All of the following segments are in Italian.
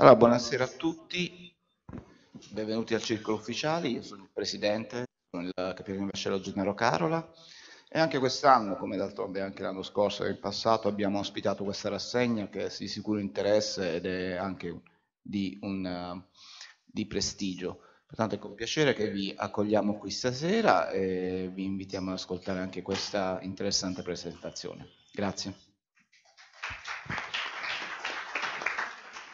Allora, buonasera a tutti, benvenuti al Circolo Ufficiali, io sono il presidente, sono il capitano di vascello Gennaro Carola e anche quest'anno, come d'altronde anche l'anno scorso e in passato, abbiamo ospitato questa rassegna che è di sicuro interesse ed è anche di, un, di prestigio. Pertanto è con piacere che vi accogliamo qui stasera e vi invitiamo ad ascoltare anche questa interessante presentazione. Grazie.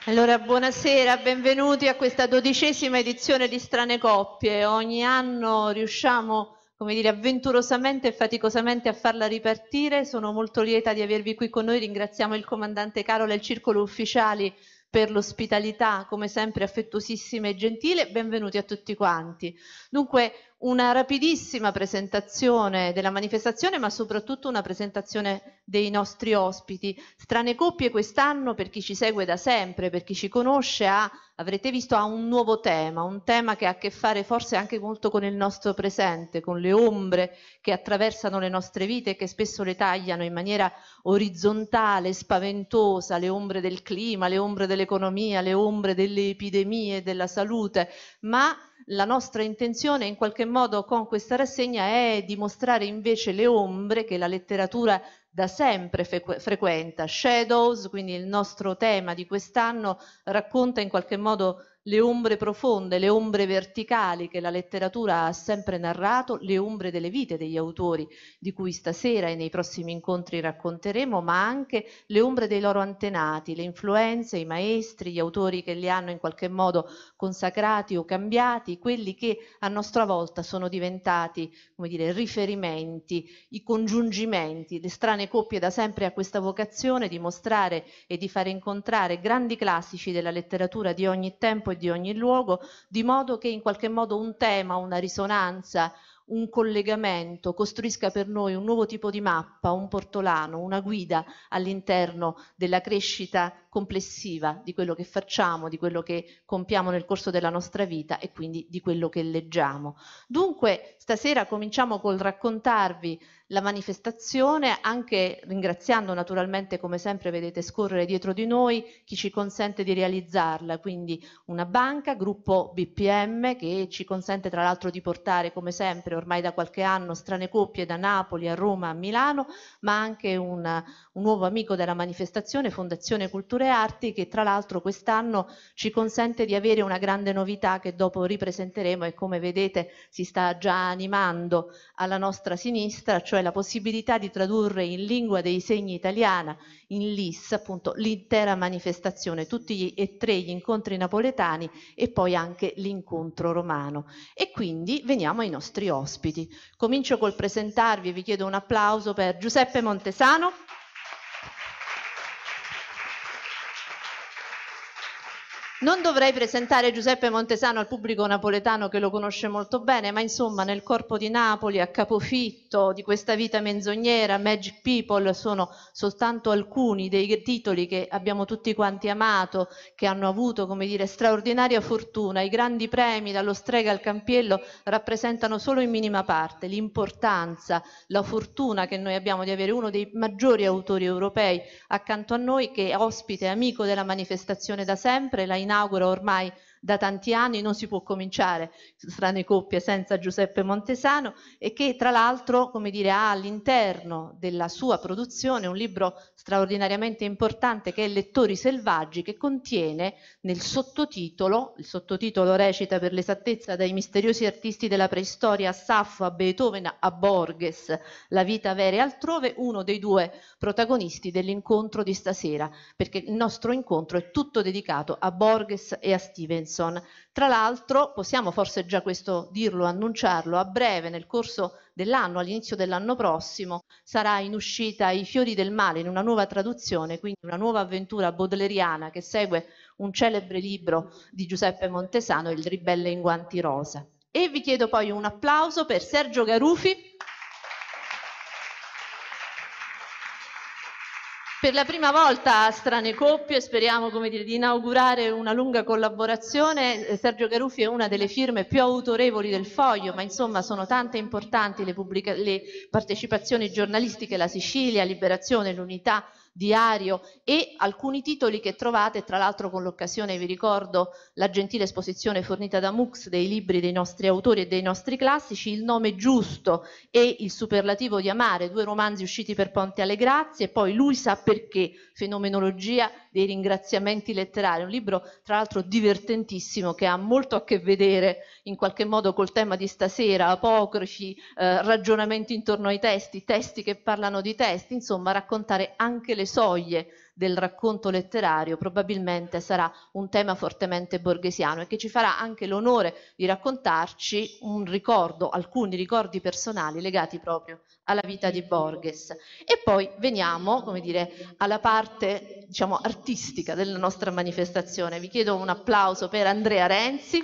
Allora, buonasera, benvenuti a questa dodicesima edizione di Strane Coppie. Ogni anno riusciamo, come dire, avventurosamente e faticosamente a farla ripartire. Sono molto lieta di avervi qui con noi. Ringraziamo il comandante Carola e il Circolo Ufficiali per l'ospitalità, come sempre affettuosissima e gentile. Benvenuti a tutti quanti. Dunque, una rapidissima presentazione della manifestazione, ma soprattutto una presentazione dei nostri ospiti. Strane coppie quest'anno, per chi ci segue da sempre, per chi ci conosce, ha, avrete visto, ha un nuovo tema, un tema che ha a che fare forse anche molto con il nostro presente, con le ombre che attraversano le nostre vite e che spesso le tagliano in maniera orizzontale, spaventosa, le ombre del clima, le ombre dell'economia, le ombre delle epidemie, della salute, ma la nostra intenzione in qualche modo con questa rassegna è dimostrare invece le ombre che la letteratura da sempre frequenta. Shadows, quindi il nostro tema di quest'anno, racconta in qualche modo le ombre profonde, le ombre verticali che la letteratura ha sempre narrato, le ombre delle vite degli autori, di cui stasera e nei prossimi incontri racconteremo, ma anche le ombre dei loro antenati, le influenze, i maestri, gli autori che li hanno in qualche modo consacrati o cambiati, quelli che a nostra volta sono diventati, come dire, riferimenti, i congiungimenti, le strane coppie da sempre a questa vocazione di mostrare e di far incontrare grandi classici della letteratura di ogni tempo e di ogni luogo, di modo che in qualche modo un tema, una risonanza, un collegamento, costruisca per noi un nuovo tipo di mappa, un portolano, una guida all'interno della crescita complessiva di quello che facciamo, di quello che compiamo nel corso della nostra vita e quindi di quello che leggiamo. Dunque, stasera cominciamo col raccontarvi la manifestazione, anche ringraziando naturalmente, come sempre vedete scorrere dietro di noi, chi ci consente di realizzarla, quindi una banca, gruppo BPM, che ci consente tra l'altro di portare, come sempre, ormai da qualche anno, strane coppie da Napoli a Roma a Milano, ma anche una, un nuovo amico della manifestazione, Fondazione Cultura e Arti, che tra l'altro quest'anno ci consente di avere una grande novità che dopo ripresenteremo e come vedete si sta già animando alla nostra sinistra, cioè la possibilità di tradurre in lingua dei segni italiana, in LIS, appunto l'intera manifestazione, tutti gli, e tre gli incontri napoletani e poi anche l'incontro romano. E quindi veniamo ai nostri ospiti. Comincio col presentarvi, e vi chiedo un applauso per Giuseppe Montesano. Non dovrei presentare Giuseppe Montesano al pubblico napoletano che lo conosce molto bene, ma insomma nel corpo di Napoli, a capofitto di questa vita menzognera, Magic People sono soltanto alcuni dei titoli che abbiamo tutti quanti amato, che hanno avuto, come dire, straordinaria fortuna. I grandi premi dallo strega al campiello rappresentano solo in minima parte l'importanza, la fortuna che noi abbiamo di avere uno dei maggiori autori europei accanto a noi che è ospite amico della manifestazione da sempre, la in inaugura ormai da tanti anni, non si può cominciare strane coppie senza Giuseppe Montesano e che tra l'altro come dire, ha all'interno della sua produzione un libro straordinariamente importante che è Lettori selvaggi che contiene nel sottotitolo, il sottotitolo recita per l'esattezza dai misteriosi artisti della preistoria a Saffo, a Beethoven, a Borges, la vita vera e altrove, uno dei due protagonisti dell'incontro di stasera, perché il nostro incontro è tutto dedicato a Borges e a Stevens. Davidson. Tra l'altro possiamo forse già questo dirlo, annunciarlo, a breve nel corso dell'anno, all'inizio dell'anno prossimo, sarà in uscita I fiori del male in una nuova traduzione, quindi una nuova avventura bodleriana che segue un celebre libro di Giuseppe Montesano, Il ribelle in guanti rosa. E vi chiedo poi un applauso per Sergio Garufi per la prima volta a Strane Coppie speriamo dire, di inaugurare una lunga collaborazione. Sergio Garuffi è una delle firme più autorevoli del foglio, ma insomma sono tante importanti le, le partecipazioni giornalistiche, la Sicilia, Liberazione, l'Unità, diario e alcuni titoli che trovate, tra l'altro con l'occasione, vi ricordo, la gentile esposizione fornita da MUX dei libri dei nostri autori e dei nostri classici, Il nome giusto e Il superlativo di amare, due romanzi usciti per Ponte alle Grazie, e poi Lui sa perché, fenomenologia dei ringraziamenti letterari, un libro tra l'altro divertentissimo che ha molto a che vedere in qualche modo col tema di stasera, apocrifi, eh, ragionamenti intorno ai testi, testi che parlano di testi, insomma raccontare anche le soglie del racconto letterario probabilmente sarà un tema fortemente borghesiano e che ci farà anche l'onore di raccontarci un ricordo, alcuni ricordi personali legati proprio alla vita di Borges. E poi veniamo, come dire, alla parte diciamo artistica della nostra manifestazione. Vi chiedo un applauso per Andrea Renzi.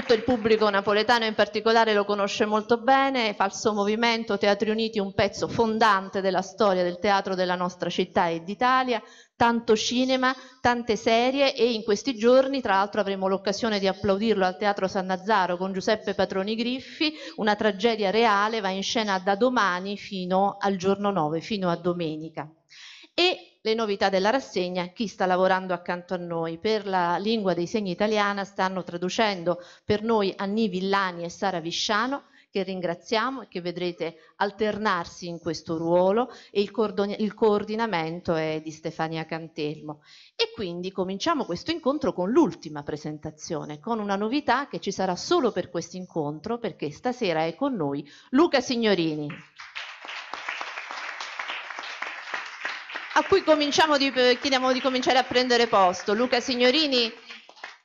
tutto il pubblico napoletano in particolare lo conosce molto bene, Falso Movimento, Teatri Uniti, un pezzo fondante della storia del teatro della nostra città e d'Italia, tanto cinema, tante serie e in questi giorni tra l'altro avremo l'occasione di applaudirlo al Teatro San Nazzaro con Giuseppe Patroni Griffi, una tragedia reale va in scena da domani fino al giorno 9, fino a domenica. E le novità della rassegna, chi sta lavorando accanto a noi. Per la lingua dei segni italiana stanno traducendo per noi Anni Villani e Sara Visciano, che ringraziamo e che vedrete alternarsi in questo ruolo e il, il, coordinamento è di Stefania Cantelmo. E quindi cominciamo questo incontro con l'ultima presentazione, con una novità che ci sarà solo per questo incontro perché stasera è con noi Luca Signorini. a cui di, eh, chiediamo di cominciare a prendere posto. Luca Signorini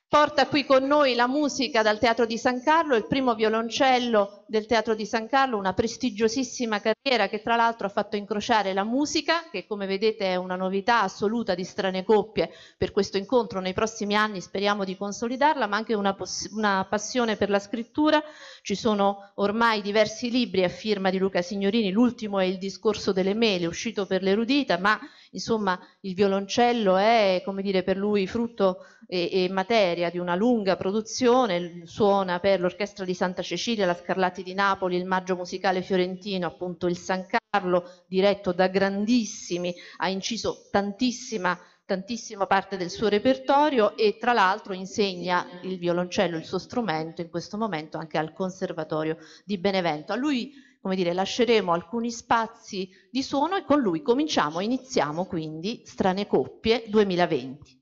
porta qui con noi la musica dal Teatro di San Carlo, il primo violoncello del Teatro di San Carlo, una prestigiosissima carriera che tra l'altro ha fatto incrociare la musica, che come vedete è una novità assoluta di strane coppie per questo incontro, nei prossimi anni speriamo di consolidarla, ma anche una, una passione per la scrittura, ci sono ormai diversi libri a firma di Luca Signorini, l'ultimo è Il discorso delle mele, uscito per l'erudita, ma insomma il violoncello è come dire per lui frutto e, e materia di una lunga produzione, suona per l'orchestra di Santa Cecilia, la Scarlatti Arti di Napoli, il Maggio Musicale Fiorentino, appunto il San Carlo, diretto da grandissimi, ha inciso tantissima tantissima parte del suo repertorio e tra l'altro insegna il violoncello, il suo strumento, in questo momento anche al Conservatorio di Benevento. A lui, come dire, lasceremo alcuni spazi di suono e con lui cominciamo, iniziamo quindi Strane Coppie 2020.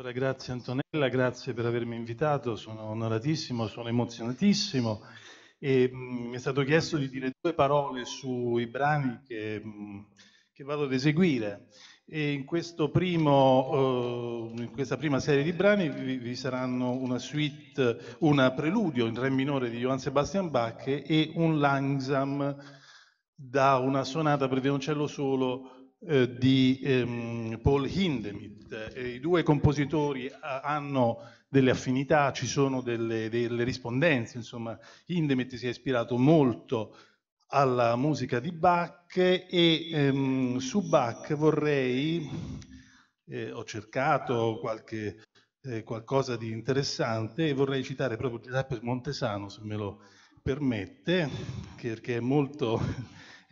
Allora, grazie Antonella, grazie per avermi invitato, sono onoratissimo, sono emozionatissimo. E, mh, mm, mi è stato chiesto di dire due parole sui brani che, mh, mm, che vado ad eseguire. E in, primo, eh, in, questa prima serie di brani vi, vi, saranno una suite, una preludio in re minore di Johann Sebastian Bach e un langsam da una sonata per violoncello solo eh, di ehm, Paul Hindemith. Eh, I due compositori ha, eh, hanno delle affinità, ci sono delle, delle rispondenze, insomma Hindemith si è ispirato molto alla musica di Bach e ehm, su Bach vorrei, eh, ho cercato qualche, eh, qualcosa di interessante e vorrei citare proprio Giuseppe Montesano, se me lo permette, perché è molto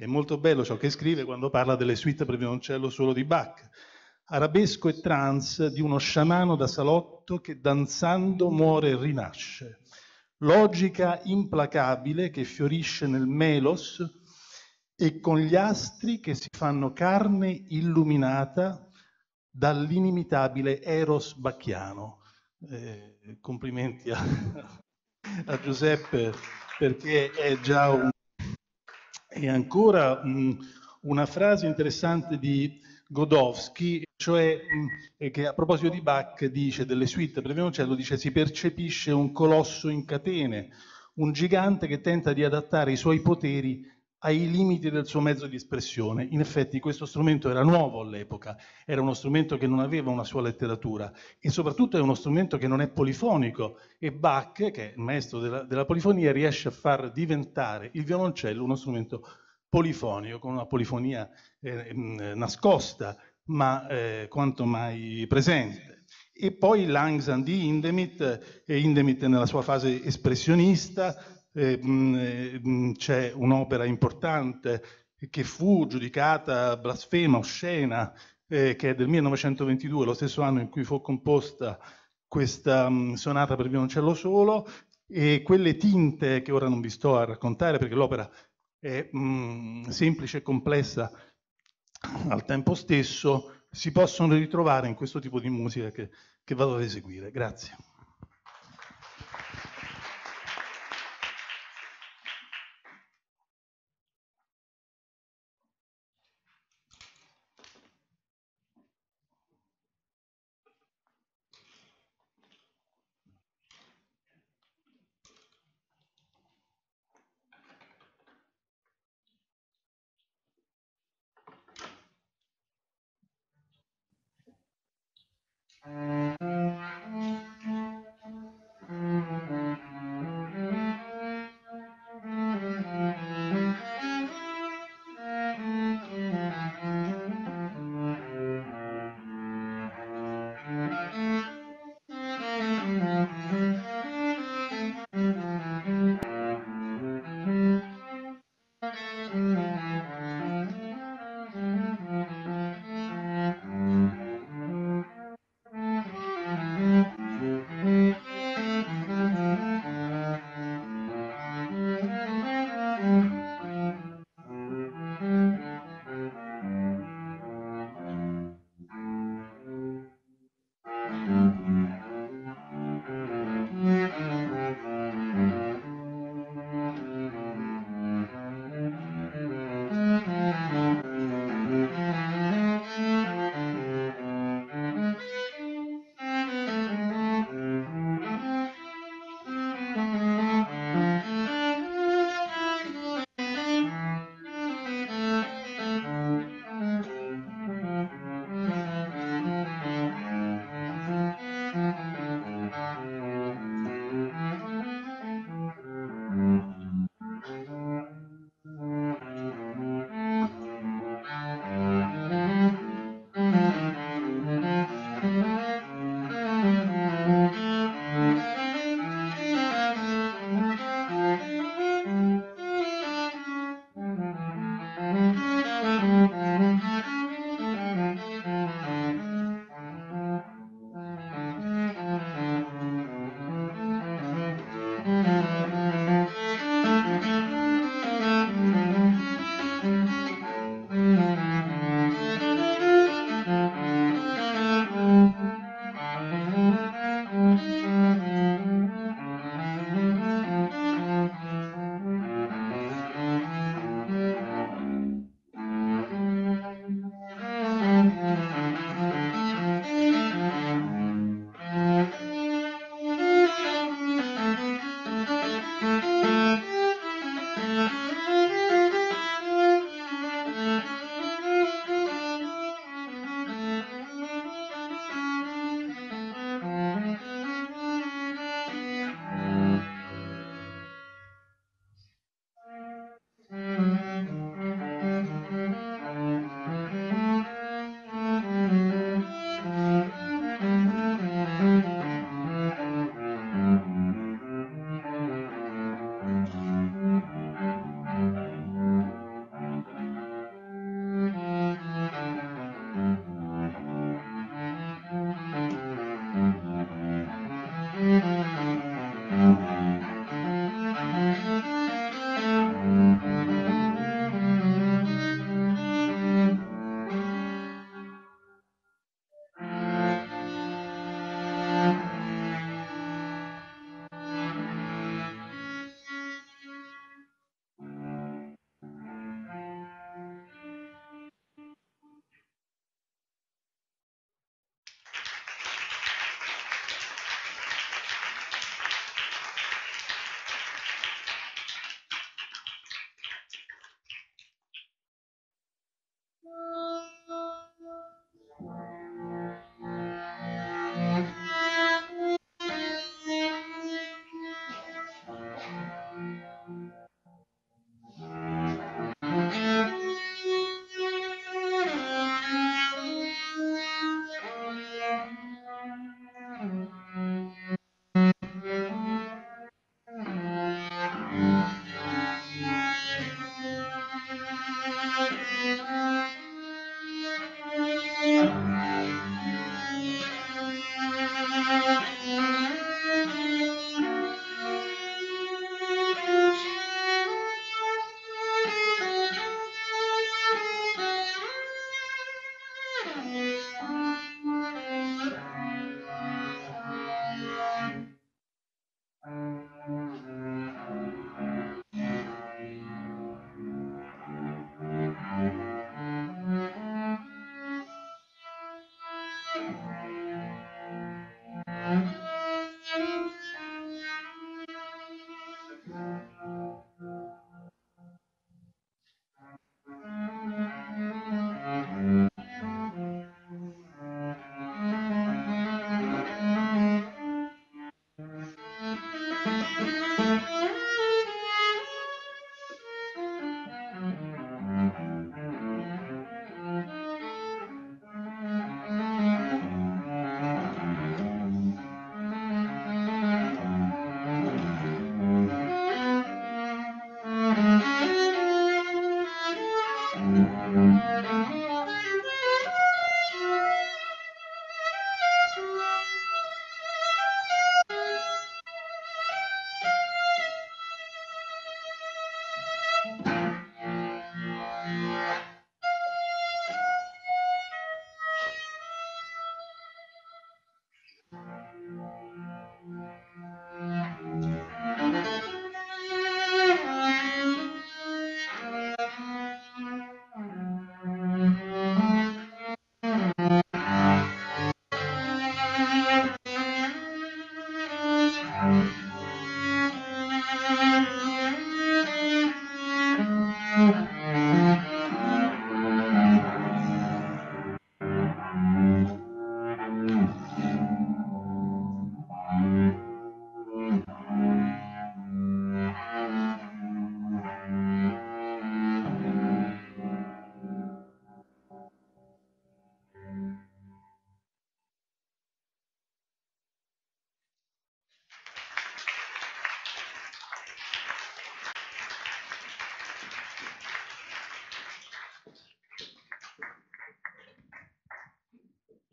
è molto bello ciò che scrive quando parla delle suite per violoncello solo di Bach. Arabesco e trance di uno sciamano da salotto che danzando muore e rinasce. Logica implacabile che fiorisce nel melos e con gli astri che si fanno carne illuminata dall'inimitabile Eros Bacchiano. Eh, complimenti a, a Giuseppe perché è già un e ancora mh, mm, una frase interessante di Godowski, cioè mh, mm, che a proposito di Bach dice delle suite per violoncello, dice si percepisce un colosso in catene, un gigante che tenta di adattare i suoi poteri ai limiti del suo mezzo di espressione. In effetti questo strumento era nuovo all'epoca, era uno strumento che non aveva una sua letteratura e soprattutto è uno strumento che non è polifonico e Bach, che è il maestro della, della polifonia, riesce a far diventare il violoncello uno strumento polifonico, con una polifonia eh, mm, nascosta ma eh, quanto mai presente. E poi Langsand di Indemit, e eh, Indemit nella sua fase espressionista, eh, eh, c'è un'opera importante che fu giudicata blasfema, oscena, eh, che è del 1922, lo stesso anno in cui fu composta questa sonata per violoncello solo, e quelle tinte che ora non vi sto a raccontare perché l'opera è mh, semplice e complessa al tempo stesso, si possono ritrovare in questo tipo di musica che, che vado ad eseguire. Grazie.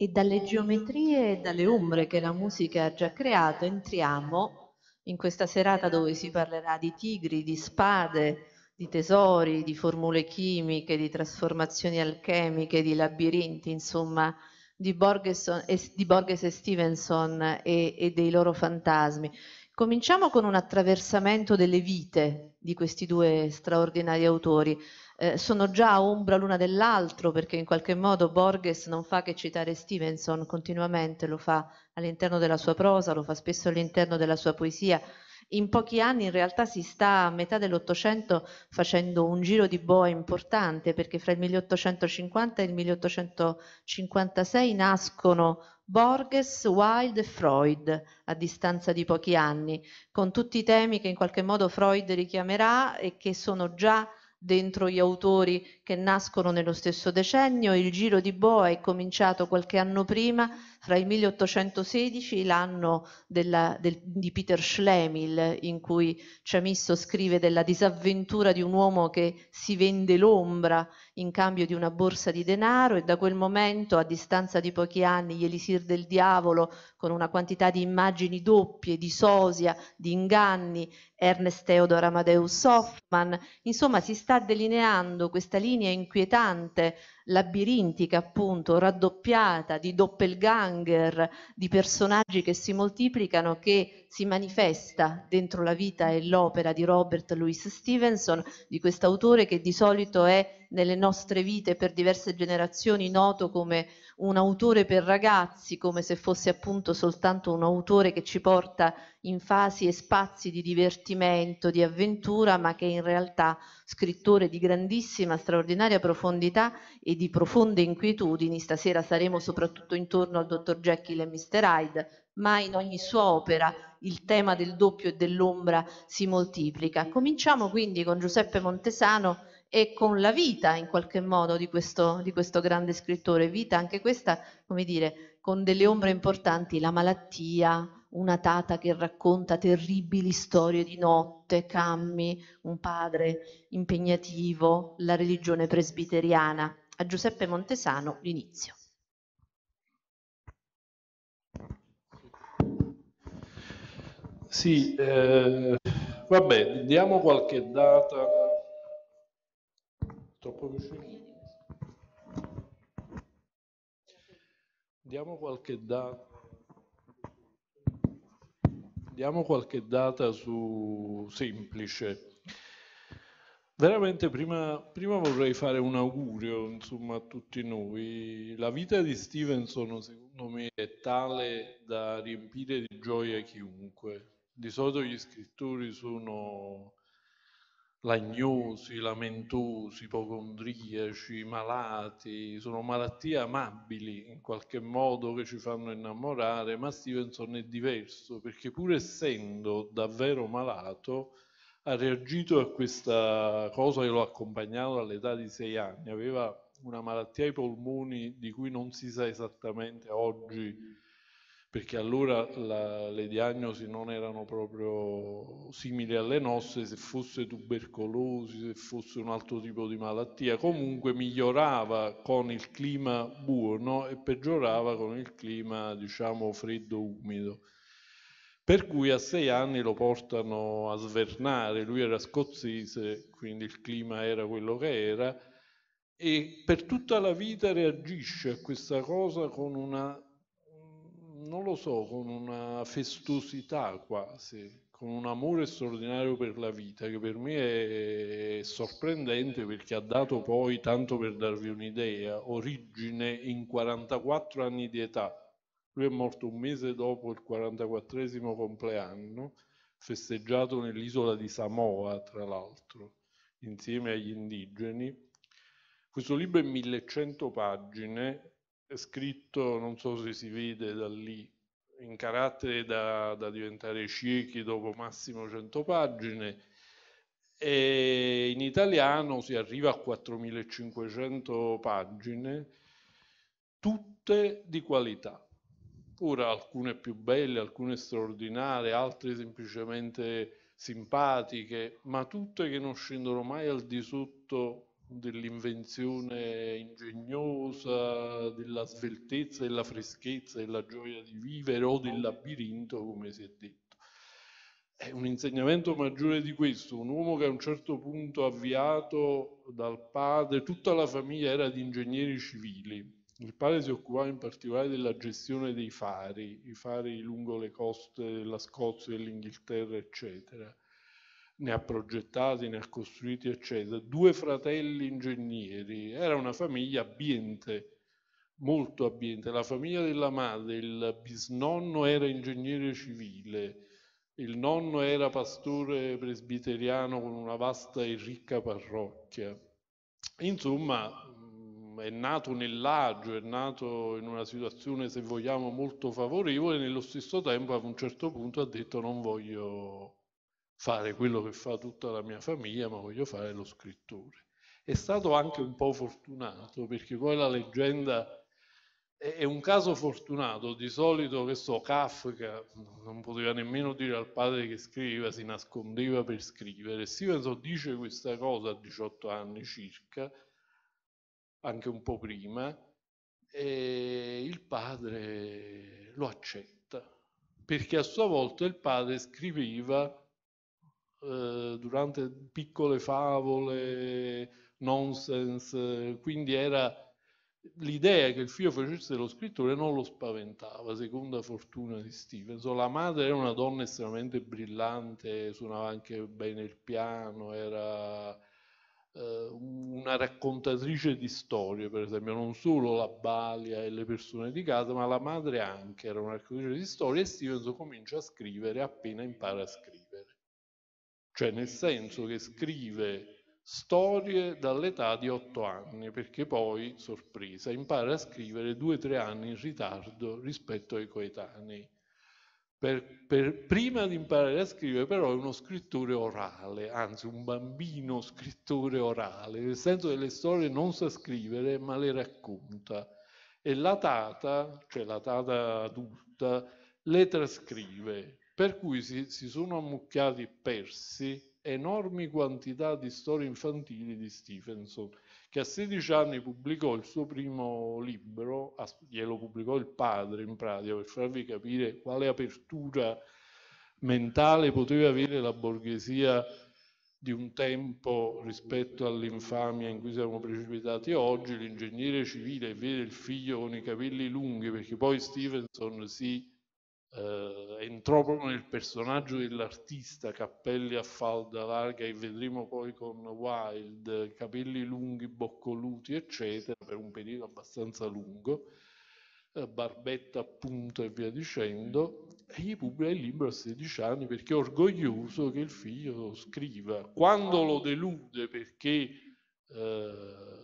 e dalle geometrie e dalle ombre che la musica ha già creato entriamo in questa serata dove si parlerà di tigri, di spade, di tesori, di formule chimiche, di trasformazioni alchemiche, di labirinti, insomma, di Borges, di Borges e Stevenson e, e dei loro fantasmi. Cominciamo con un attraversamento delle vite di questi due straordinari autori eh, sono già ombra l'una dell'altro perché in qualche modo Borges non fa che citare Stevenson continuamente, lo fa all'interno della sua prosa, lo fa spesso all'interno della sua poesia. In pochi anni in realtà si sta a metà dell'Ottocento facendo un giro di boa importante perché fra il 1850 e il 1856 nascono Borges, Wilde e Freud a distanza di pochi anni, con tutti i temi che in qualche modo Freud richiamerà e che sono già dentro gli autori che nascono nello stesso decennio, il giro di boa è cominciato qualche anno prima fra il 1816 l'anno della, del, di Peter Schlemil, in cui Ciamisso scrive della disavventura di un uomo che si vende l'ombra in cambio di una borsa di denaro e da quel momento, a distanza di pochi anni, gli elisir del diavolo, con una quantità di immagini doppie, di sosia, di inganni, Ernest Theodor Amadeus Hoffman, insomma si sta delineando questa linea inquietante labirintica appunto, raddoppiata di doppelganger, di personaggi che si moltiplicano, che si manifesta dentro la vita e l'opera di Robert Louis Stevenson, di quest'autore che di solito è nelle nostre vite per diverse generazioni noto come un autore per ragazzi, come se fosse appunto soltanto un autore che ci porta in fasi e spazi di divertimento, di avventura, ma che in realtà scrittore di grandissima, straordinaria profondità e di profonde inquietudini. Stasera saremo soprattutto intorno al dottor Jekyll e Mr. Hyde, ma in ogni sua opera il tema del doppio e dell'ombra si moltiplica. Cominciamo quindi con Giuseppe Montesano e con la vita in qualche modo di questo, di questo grande scrittore. Vita anche questa, come dire, con delle ombre importanti, la malattia, una tata che racconta terribili storie di notte, cammi, un padre impegnativo, la religione presbiteriana. A Giuseppe Montesano l'inizio. Sì, eh, vabbè, diamo qualche data. Troppo vicino? Diamo qualche data. Diamo qualche data su semplice. Veramente prima, prima, vorrei fare un augurio insomma, a tutti noi. La vita di Stevenson secondo me è tale da riempire di gioia chiunque. Di solito gli scrittori sono lagnosi, lamentosi, ipocondriaci, malati, sono malattie amabili in qualche modo che ci fanno innamorare, ma Stevenson è diverso perché pur essendo davvero malato ha reagito a questa cosa che l'ho accompagnato all'età di sei anni, aveva una malattia ai polmoni di cui non si sa esattamente oggi perché allora la, le diagnosi non erano proprio simili alle nostre, se fosse tubercolosi, se fosse un altro tipo di malattia, comunque migliorava con il clima buono e peggiorava con il clima diciamo freddo-umido. Per cui a sei anni lo portano a svernare, lui era scozzese, quindi il clima era quello che era, e per tutta la vita reagisce a questa cosa con una non lo so, con una festosità quasi, con un amore straordinario per la vita che per me è sorprendente perché ha dato poi, tanto per darvi un'idea, origine in 44 anni di età. Lui è morto un mese dopo il 44 compleanno, festeggiato nell'isola di Samoa, tra l'altro, insieme agli indigeni. Questo libro è 1100 pagine, è scritto, non so se si vede da lì, in carattere da, da diventare ciechi dopo massimo 100 pagine, e in italiano si arriva a 4500 pagine, tutte di qualità. Ora alcune più belle, alcune straordinarie, altre semplicemente simpatiche, ma tutte che non scendono mai al di sotto dell'invenzione ingegnosa, della sveltezza, della freschezza, della gioia di vivere o del labirinto, come si è detto. È un insegnamento maggiore di questo, un uomo che a un certo punto avviato dal padre, tutta la famiglia era di ingegneri civili, il padre si occupava in particolare della gestione dei fari, i fari lungo le coste della Scozia, dell'Inghilterra, eccetera ne ha progettati, ne ha costruiti, eccetera. Due fratelli ingegneri, era una famiglia abbiente, molto abbiente. La famiglia della madre, il bisnonno era ingegnere civile, il nonno era pastore presbiteriano con una vasta e ricca parrocchia. Insomma, mm, è nato nell'agio, è nato in una situazione, se vogliamo, molto favorevole, e nello stesso tempo a un certo punto ha detto non voglio fare quello che fa tutta la mia famiglia, ma voglio fare lo scrittore. È stato anche un po' fortunato, perché poi la leggenda è un caso fortunato, di solito che Kafka non poteva nemmeno dire al padre che scriveva, si nascondeva per scrivere. Stevenson dice questa cosa a 18 anni circa, anche un po' prima, e il padre lo accetta, perché a sua volta il padre scriveva eh, durante piccole favole, nonsense, eh, quindi era l'idea che il figlio facesse lo scrittore non lo spaventava, seconda fortuna di Stevenson. La madre era una donna estremamente brillante, suonava anche bene il piano, era eh, una raccontatrice di storie, per esempio, non solo la balia e le persone di casa, ma la madre anche era una raccontatrice di storie e Stevenson comincia a scrivere appena impara a scrivere cioè nel senso che scrive storie dall'età di otto anni, perché poi, sorpresa, impara a scrivere due o tre anni in ritardo rispetto ai coetanei. Per, per, prima di imparare a scrivere però è uno scrittore orale, anzi un bambino scrittore orale, nel senso che le storie non sa scrivere ma le racconta e la tata, cioè la tata adulta, le trascrive, per cui si, si sono ammucchiati e persi enormi quantità di storie infantili di Stevenson, che a 16 anni pubblicò il suo primo libro, glielo pubblicò il padre in pratica, per farvi capire quale apertura mentale poteva avere la borghesia di un tempo rispetto all'infamia in cui siamo precipitati oggi, l'ingegnere civile vede il figlio con i capelli lunghi, perché poi Stevenson si eh, entrò proprio nel personaggio dell'artista, cappelli a falda larga e vedremo poi con Wild, capelli lunghi, boccoluti, eccetera, per un periodo abbastanza lungo, eh, barbetta appunto e via dicendo, e gli pubblica il libro a 16 anni perché è orgoglioso che il figlio lo scriva. Quando lo delude perché... Eh,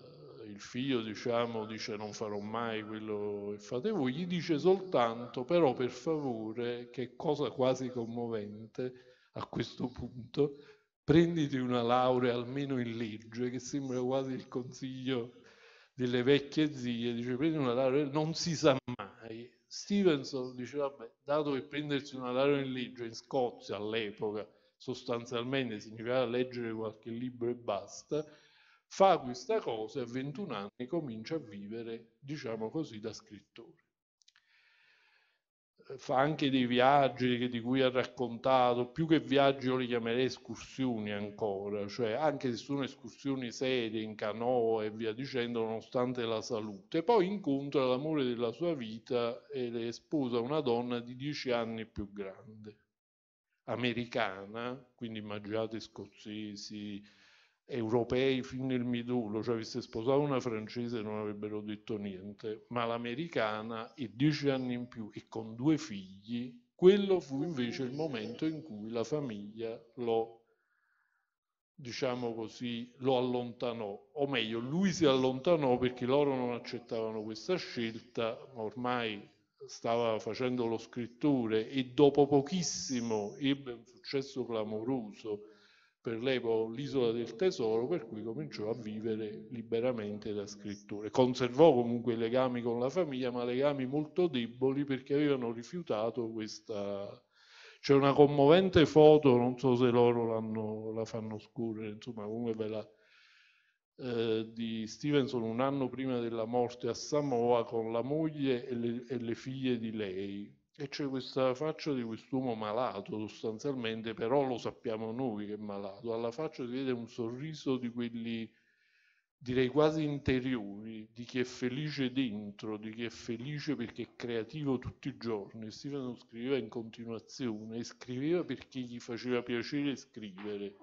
figlio diciamo, dice non farò mai quello che fate voi, gli dice soltanto però per favore, che cosa quasi commovente a questo punto, prenditi una laurea almeno in legge, che sembra quasi il consiglio delle vecchie zie, dice prendi una laurea, non si sa mai. Stevenson dice vabbè, dato che prendersi una laurea in legge in Scozia all'epoca sostanzialmente significava leggere qualche libro e basta, fa questa cosa e a 21 anni comincia a vivere, diciamo così, da scrittore. Eh, fa anche dei viaggi di cui ha raccontato, più che viaggi io li chiamerei escursioni ancora, cioè anche se sono escursioni serie, in canoa e via dicendo, nonostante la salute. Poi incontra l'amore della sua vita e le sposa una donna di 10 anni più grande, americana, quindi immaginate scozzesi, europei fino in midullo, cioè avesse sposato una francese non avrebbero detto niente, ma l'americana e dieci anni in più e con due figli, quello fu invece il momento in cui la famiglia lo diciamo così, lo allontanò, o meglio, lui si allontanò perché loro non accettavano questa scelta, ormai stava facendo lo scrittore e dopo pochissimo ebbe un successo clamoroso per l'Evo l'isola del tesoro, per cui cominciò a vivere liberamente da scrittore. Conservò comunque i legami con la famiglia, ma legami molto deboli perché avevano rifiutato questa... C'è una commovente foto, non so se loro la fanno scorrere, insomma comunque ve la... Eh, di Stevenson un anno prima della morte a Samoa con la moglie e le, e le figlie di lei, e c'è questa faccia di quest'uomo malato sostanzialmente, però lo sappiamo noi che è malato, alla faccia si vede un sorriso di quelli, direi quasi interiori, di chi è felice dentro, di chi è felice perché è creativo tutti i giorni. Stefano scriveva in continuazione, e scriveva perché gli faceva piacere scrivere.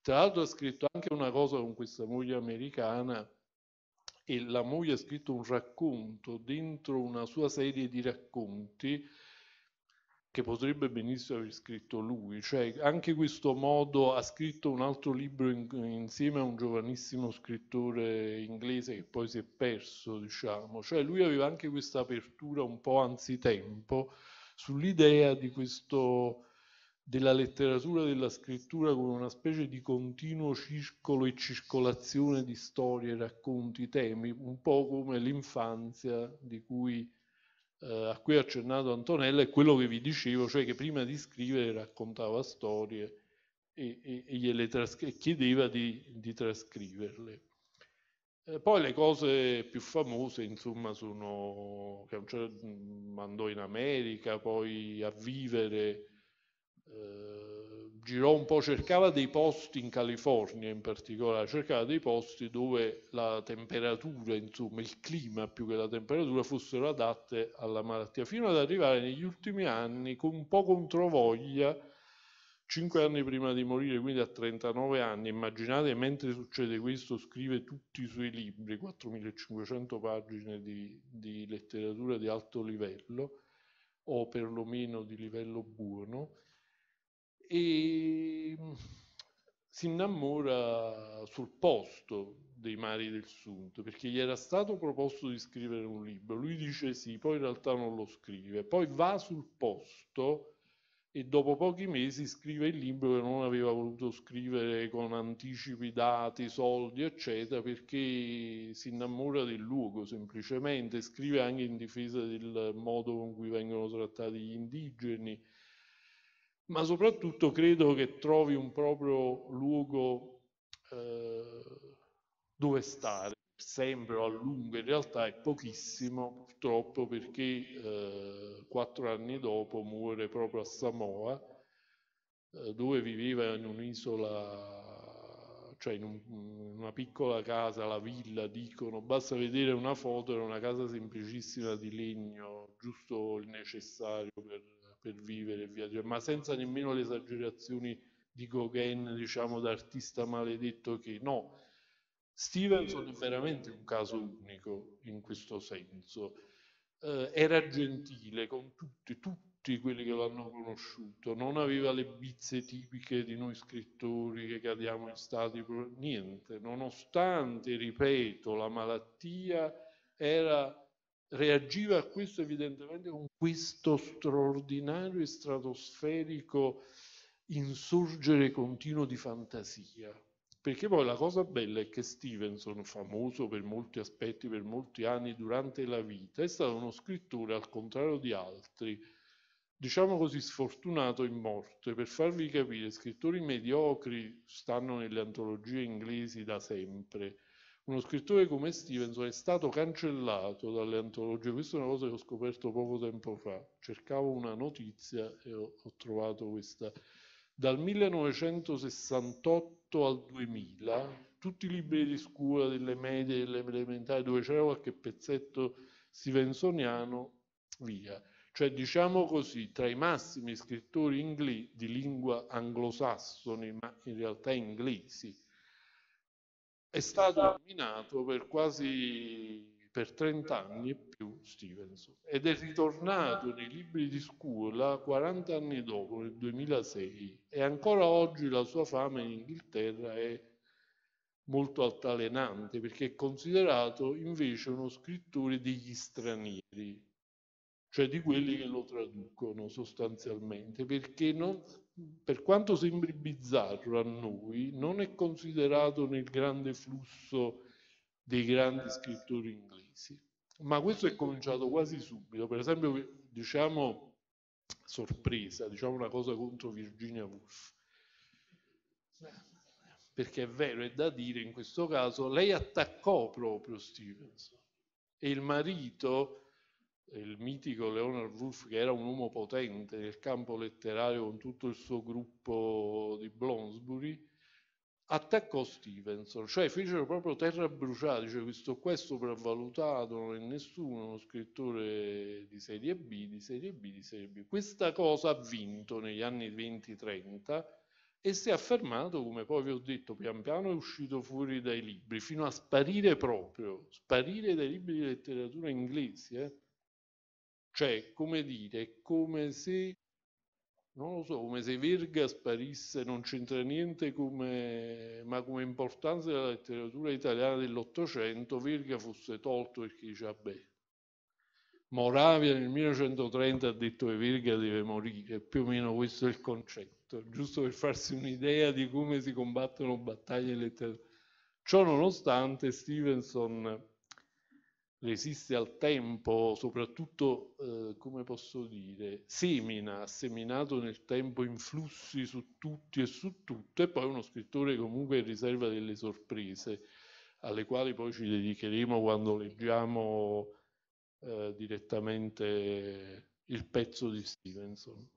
Tra l'altro ha scritto anche una cosa con questa moglie americana e la moglie ha scritto un racconto dentro una sua serie di racconti che potrebbe benissimo aver scritto lui, cioè anche questo modo ha scritto un altro libro in, insieme a un giovanissimo scrittore inglese che poi si è perso, diciamo, cioè lui aveva anche questa apertura un po' anzitempo sull'idea di questo della letteratura della scrittura come una specie di continuo circolo e circolazione di storie, racconti, temi, un po' come l'infanzia di cui eh, a cui ha accennato Antonella è quello che vi dicevo, cioè che prima di scrivere raccontava storie e, e, e trascri- chiedeva di, di trascriverle. Eh, poi le cose più famose, insomma, sono che cioè, mandò in America, poi a vivere. Eh, girò un po', cercava dei posti in California in particolare, cercava dei posti dove la temperatura, insomma il clima più che la temperatura fossero adatte alla malattia, fino ad arrivare negli ultimi anni con un po' controvoglia, cinque anni prima di morire, quindi a 39 anni, immaginate mentre succede questo scrive tutti i suoi libri, 4500 pagine di, di letteratura di alto livello, o perlomeno di livello buono, e mm, si innamora sul posto dei mari del Sud, perché gli era stato proposto di scrivere un libro, lui dice sì, poi in realtà non lo scrive, poi va sul posto e dopo pochi mesi scrive il libro che non aveva voluto scrivere con anticipi, dati, soldi, eccetera, perché si innamora del luogo semplicemente, scrive anche in difesa del modo con cui vengono trattati gli indigeni, ma soprattutto credo che trovi un proprio luogo eh, dove stare, sempre o a lungo, in realtà è pochissimo purtroppo perché eh, quattro anni dopo muore proprio a Samoa, eh, dove viveva in un'isola, cioè in, un, in una piccola casa, la villa, dicono, basta vedere una foto, era una casa semplicissima di legno, giusto il necessario per per vivere e viaggiare, ma senza nemmeno le esagerazioni di Gauguin, diciamo, d'artista maledetto che no. Stevenson è veramente un caso unico in questo senso. Eh, era gentile con tutti, tutti quelli che lo hanno conosciuto, non aveva le bizze tipiche di noi scrittori che cadiamo in stati, niente, nonostante, ripeto, la malattia era reagiva a questo evidentemente con questo straordinario e stratosferico insorgere continuo di fantasia. Perché poi la cosa bella è che Stevenson, famoso per molti aspetti, per molti anni durante la vita, è stato uno scrittore al contrario di altri, diciamo così sfortunato in morte. Per farvi capire, scrittori mediocri stanno nelle antologie inglesi da sempre uno scrittore come Stevenson è stato cancellato dalle antologie, questa è una cosa che ho scoperto poco tempo fa, cercavo una notizia e ho, ho trovato questa. Dal 1968 al 2000 tutti i libri di scuola delle medie e delle elementari dove c'era qualche pezzetto stevensoniano, via. Cioè, diciamo così, tra i massimi scrittori inglesi di lingua anglosassoni, ma in realtà inglesi, è stato nominato per quasi per 30 anni e più Stevenson ed è ritornato nei libri di scuola 40 anni dopo, nel 2006, e ancora oggi la sua fama in Inghilterra è molto altalenante perché è considerato invece uno scrittore degli stranieri, cioè di quelli che lo traducono sostanzialmente, perché non, per quanto sembri bizzarro a noi, non è considerato nel grande flusso dei grandi scrittori inglesi. Ma questo è cominciato quasi subito. Per esempio, diciamo sorpresa, diciamo una cosa contro Virginia Woolf. Perché è vero, è da dire in questo caso, lei attaccò proprio Stevenson e il marito il mitico Leonard Wolf, che era un uomo potente nel campo letterario con tutto il suo gruppo di Bloomsbury, attaccò Stevenson, cioè fecero proprio terra bruciata, dice cioè questo qua è sopravvalutato, non è nessuno, uno scrittore di serie B, di serie B, di serie B. Questa cosa ha vinto negli anni 20-30 e si è affermato, come poi vi ho detto, pian piano è uscito fuori dai libri, fino a sparire proprio, sparire dai libri di letteratura inglese. Eh? Cioè, come dire, è come se, non lo so, come se Verga sparisse, non c'entra niente come, ma come importanza della letteratura italiana dell'Ottocento, Verga fosse tolto perché diceva, beh, Moravia nel 1930 ha detto che Verga deve morire, più o meno questo è il concetto, giusto per farsi un'idea di come si combattono battaglie letterarie. Ciò nonostante Stevenson resiste al tempo, soprattutto, eh, come posso dire, semina, ha seminato nel tempo influssi su tutti e su tutto, e poi uno scrittore comunque riserva delle sorprese, alle quali poi ci dedicheremo quando leggiamo eh, direttamente il pezzo di Stevenson.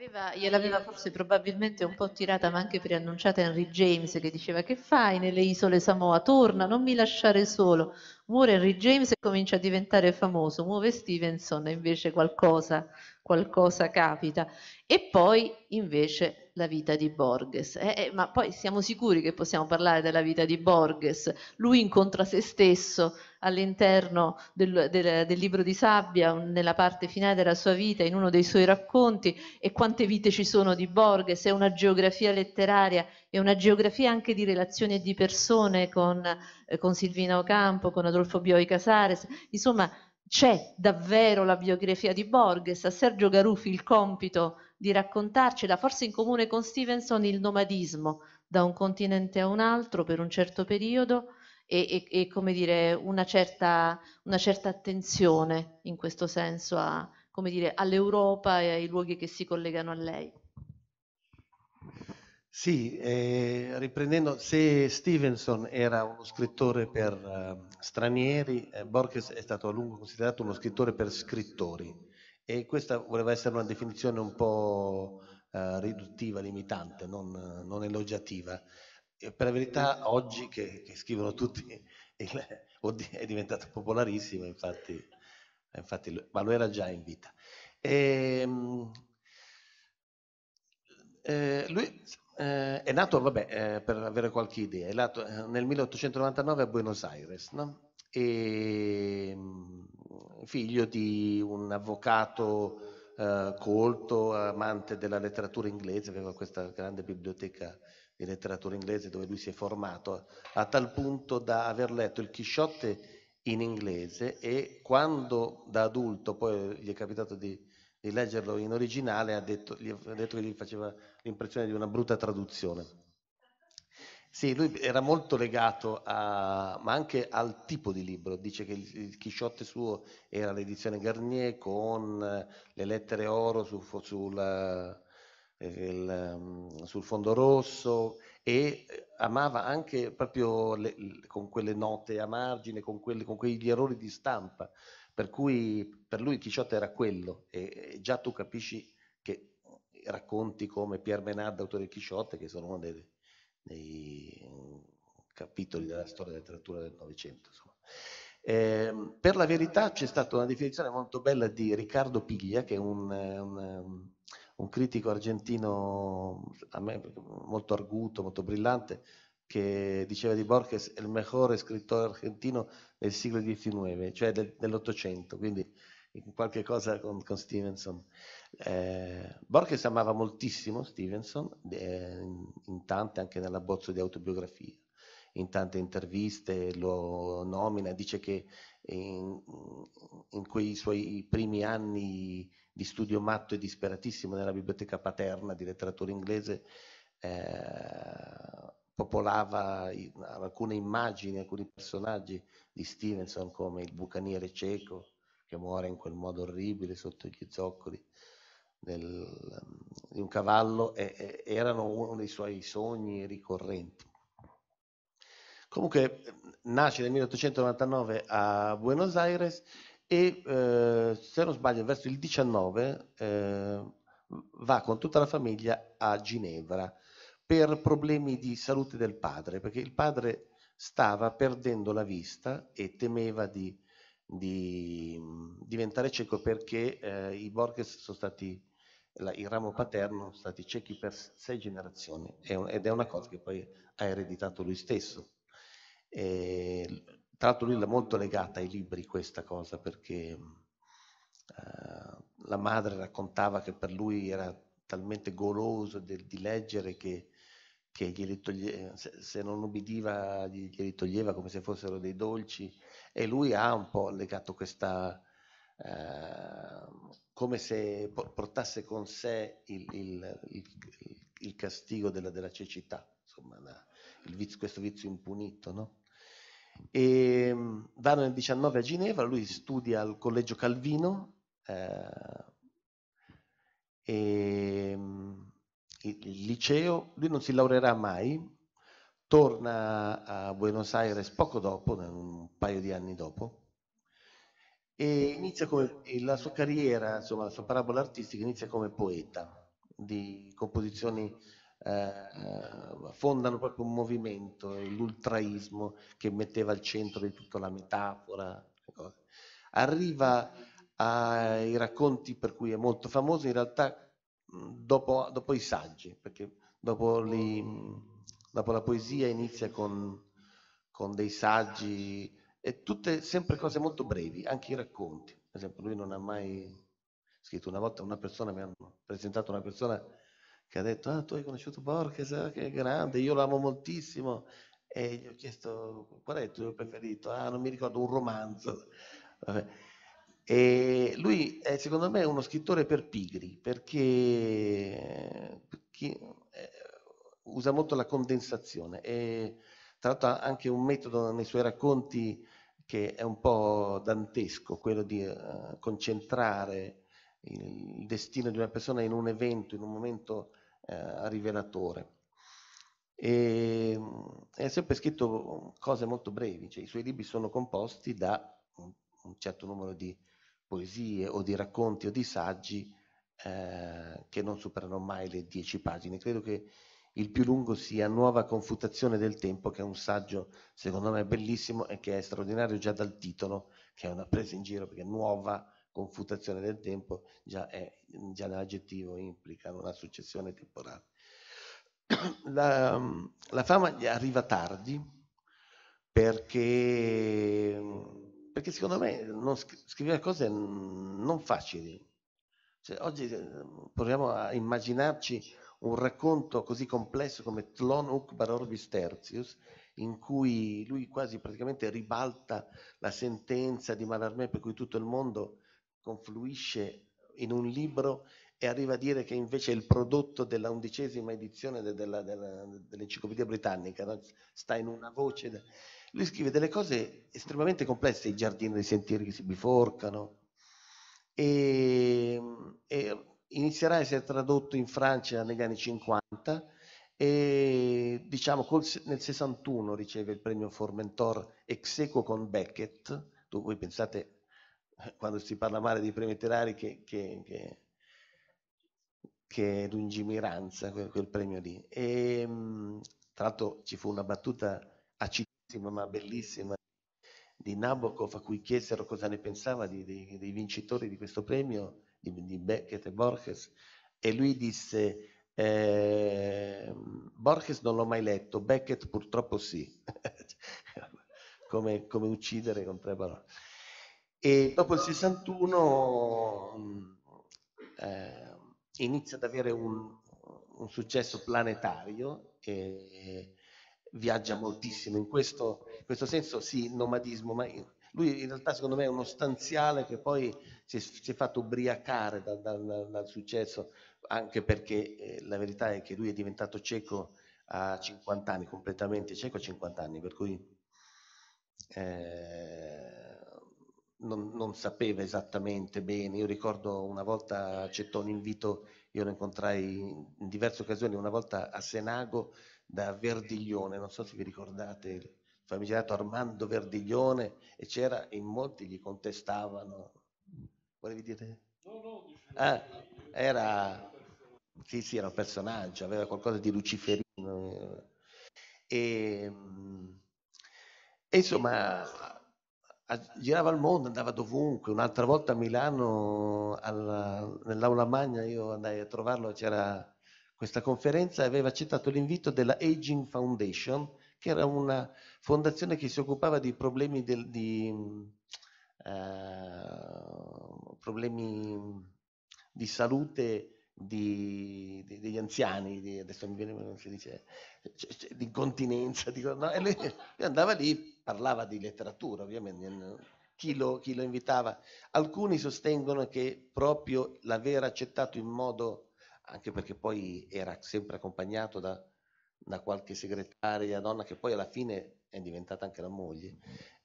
Gliel'aveva, gliel'aveva forse probabilmente un po' tirata, ma anche preannunciata Henry James, che diceva: Che fai nelle isole Samoa? Torna, non mi lasciare solo. Muore Henry James e comincia a diventare famoso. Muove Stevenson, e invece qualcosa, qualcosa capita. E poi, invece, la vita di Borges. Eh, eh, ma poi siamo sicuri che possiamo parlare della vita di Borges. Lui incontra se stesso all'interno del, del, del, libro di Sabbia, nella parte finale della sua vita, in uno dei suoi racconti, e quante vite ci sono di Borges, è una geografia letteraria, è una geografia anche di relazioni e di persone con, eh, con Silvina Ocampo, con Adolfo Bioi Casares, insomma c'è davvero la biografia di Borges, a Sergio Garufi il compito di raccontarci la forse in comune con Stevenson il nomadismo da un continente a un altro per un certo periodo e, e, e come dire, una certa, una certa attenzione in questo senso a, come dire, all'Europa e ai luoghi che si collegano a lei. Sì, eh, riprendendo, se Stevenson era uno scrittore per eh, stranieri, eh, Borges è stato a lungo considerato uno scrittore per scrittori e questa voleva essere una definizione un po' eh, riduttiva, limitante, non, non elogiativa. E per la verità oggi che, che scrivono tutti il, è diventato popolarissimo, infatti, infatti, ma lo era già in vita. E, ehm, eh, lui eh, è nato, vabbè, eh, per avere qualche idea, è nato eh, nel 1899 a Buenos Aires, no? E, ehm, figlio di un avvocato Uh, colto, amante della letteratura inglese, aveva questa grande biblioteca di letteratura inglese dove lui si è formato, a tal punto da aver letto il Chisciotte in inglese e quando da adulto poi gli è capitato di, di leggerlo in originale ha detto, gli, ha detto che gli faceva l'impressione di una brutta traduzione. Sì, lui era molto legato a, ma anche al tipo di libro. Dice che il, il Chisciotte suo era l'edizione Garnier con eh, le lettere oro su, sul, eh, il, ehm, sul fondo rosso e eh, amava anche proprio le, con quelle note a margine, con, quelli, con quegli errori di stampa. Per cui per lui il Chisciotte era quello e, e già tu capisci che racconti come Pierre Menard, autore del Chisciotte, che sono uno dei nei mm, capitoli della storia della letteratura del Novecento. Eh, per la verità c'è stata una definizione molto bella di Riccardo Piglia, che è un, un, um, un critico argentino me, molto arguto, molto brillante, che diceva di Borges il migliore scrittore argentino del siglo XIX, cioè del, dell'Ottocento, quindi qualche cosa con, con Stevenson. Eh, Borges amava moltissimo Stevenson, eh, tante anche nell'abbozzo di autobiografia, in tante interviste lo nomina, dice che in, in quei suoi primi anni di studio matto e disperatissimo nella biblioteca paterna di letteratura inglese eh, popolava alcune immagini, alcuni personaggi di Stevenson come il bucaniere cieco che muore in quel modo orribile sotto gli zoccoli del, ehm, di un cavallo e, e, erano uno dei suoi sogni ricorrenti. Comunque ehm, nasce nel 1899 a Buenos Aires e eh, se non sbaglio verso il 19 eh, va con tutta la famiglia a Ginevra per problemi di salute del padre, perché il padre stava perdendo la vista e temeva di, di mm, diventare cieco perché eh, i Borges sono stati la, il ramo paterno sono stati ciechi per sei generazioni è un, ed è una cosa che poi ha ereditato lui stesso. E, tra l'altro lui l'ha molto legata ai libri questa cosa perché uh, la madre raccontava che per lui era talmente goloso de, di leggere che, che toglie, se, se, non ubbidiva glieli toglieva come se fossero dei dolci e lui ha un po' legato questa Ehm, come se portasse con sé il, il, il, il castigo della, della, cecità, insomma, la, vizio, questo vizio impunito. No? E, ehm, vanno nel 19 a Ginevra, lui studia al collegio Calvino eh, e ehm, il liceo, lui non si laureerà mai, torna a Buenos Aires poco dopo, un paio di anni dopo, come, la sua carriera, insomma, la sua parabola artistica inizia come poeta di composizioni eh, fondano proprio un movimento, l'ultraismo che metteva al centro di tutta la metafora. Arriva ai racconti per cui è molto famoso in realtà dopo, dopo i saggi, perché dopo, li, dopo, la poesia inizia con, con dei saggi e tutte sempre cose molto brevi, anche i racconti. Per esempio, lui non ha mai scritto. Una volta una persona mi hanno presentato una persona che ha detto: Ah, tu hai conosciuto Borges, ah, che è grande, io lo amo moltissimo. E gli ho chiesto qual è il tuo preferito? Ah, non mi ricordo, un romanzo. Vabbè. E lui è secondo me uno scrittore per pigri perché eh, usa molto la condensazione e tra l'altro ha anche un metodo nei suoi racconti che è un po' dantesco, quello di uh, concentrare il destino di una persona in un evento, in un momento uh, rivelatore. E, è sempre scritto cose molto brevi, cioè i suoi libri sono composti da un, un certo numero di poesie o di racconti o di saggi eh, che non superano mai le dieci pagine. Credo che il più lungo sia Nuova confutazione del tempo, che è un saggio secondo me bellissimo e che è straordinario già dal titolo, che è una presa in giro perché Nuova confutazione del tempo già, è, già l'aggettivo implica una successione temporale. La, la fama arriva tardi perché, perché secondo me non, scrivere cose non facili. Cioè, oggi eh, proviamo a immaginarci un racconto così complesso come Tlon Ukbar Orbis Tertius, in cui lui quasi praticamente ribalta la sentenza di Malarmé per cui tutto il mondo confluisce in un libro e arriva a dire che invece è il prodotto della undicesima edizione della, della, dell'enciclopedia britannica no? sta in una voce. Lui scrive delle cose estremamente complesse, i giardini dei sentieri che si biforcano, ehm, e, e inizierà a essere tradotto in Francia negli anni 50 e diciamo col, nel 61 riceve il premio Formentor ex equo con Beckett, tu, voi pensate eh, quando si parla male di premi letterari che, che, che, che lungimiranza quel, quel, premio lì. E, mm, tra l'altro ci fu una battuta acidissima ma bellissima di Nabokov a cui chiesero cosa ne pensava dei vincitori di questo premio di, di Beckett e Borges, e lui disse, eh, Borges non l'ho mai letto, Beckett purtroppo sì, come, come, uccidere con tre parole. E dopo il 61 mm, eh, inizia ad avere un, un successo planetario e viaggia moltissimo. In questo, in questo senso sì, nomadismo, ma lui in realtà secondo me è uno stanziale che poi si è, si è fatto ubriacare dal, dal, dal, successo, anche perché eh, la verità è che lui è diventato cieco a 50 anni, completamente cieco a 50 anni, per cui eh, non, non, sapeva esattamente bene. Io ricordo una volta accettò un invito, io lo incontrai in diverse occasioni, una volta a Senago da Verdiglione, non so se vi ricordate, il famigerato Armando Verdiglione, e c'era in molti gli contestavano Volevi dire? No, no, ah, era... Sì, sì, era un personaggio, aveva qualcosa di luciferino. E, eh. ehm, e insomma, girava il mondo, andava dovunque. Un'altra volta a Milano, alla, nell'aula magna, io andai a trovarlo, c'era questa conferenza, e aveva accettato l'invito della Aging Foundation, che era una fondazione che si occupava di problemi del, di eh, problemi di salute di, di, degli anziani, di, adesso mi viene come si dice, cioè, cioè, di incontinenza, di, no, e lui, andava lì, parlava di letteratura ovviamente, chi lo, chi lo invitava. Alcuni sostengono che proprio l'aver accettato in modo, anche perché poi era sempre accompagnato da, da qualche segretaria donna che poi alla fine è diventata anche la moglie,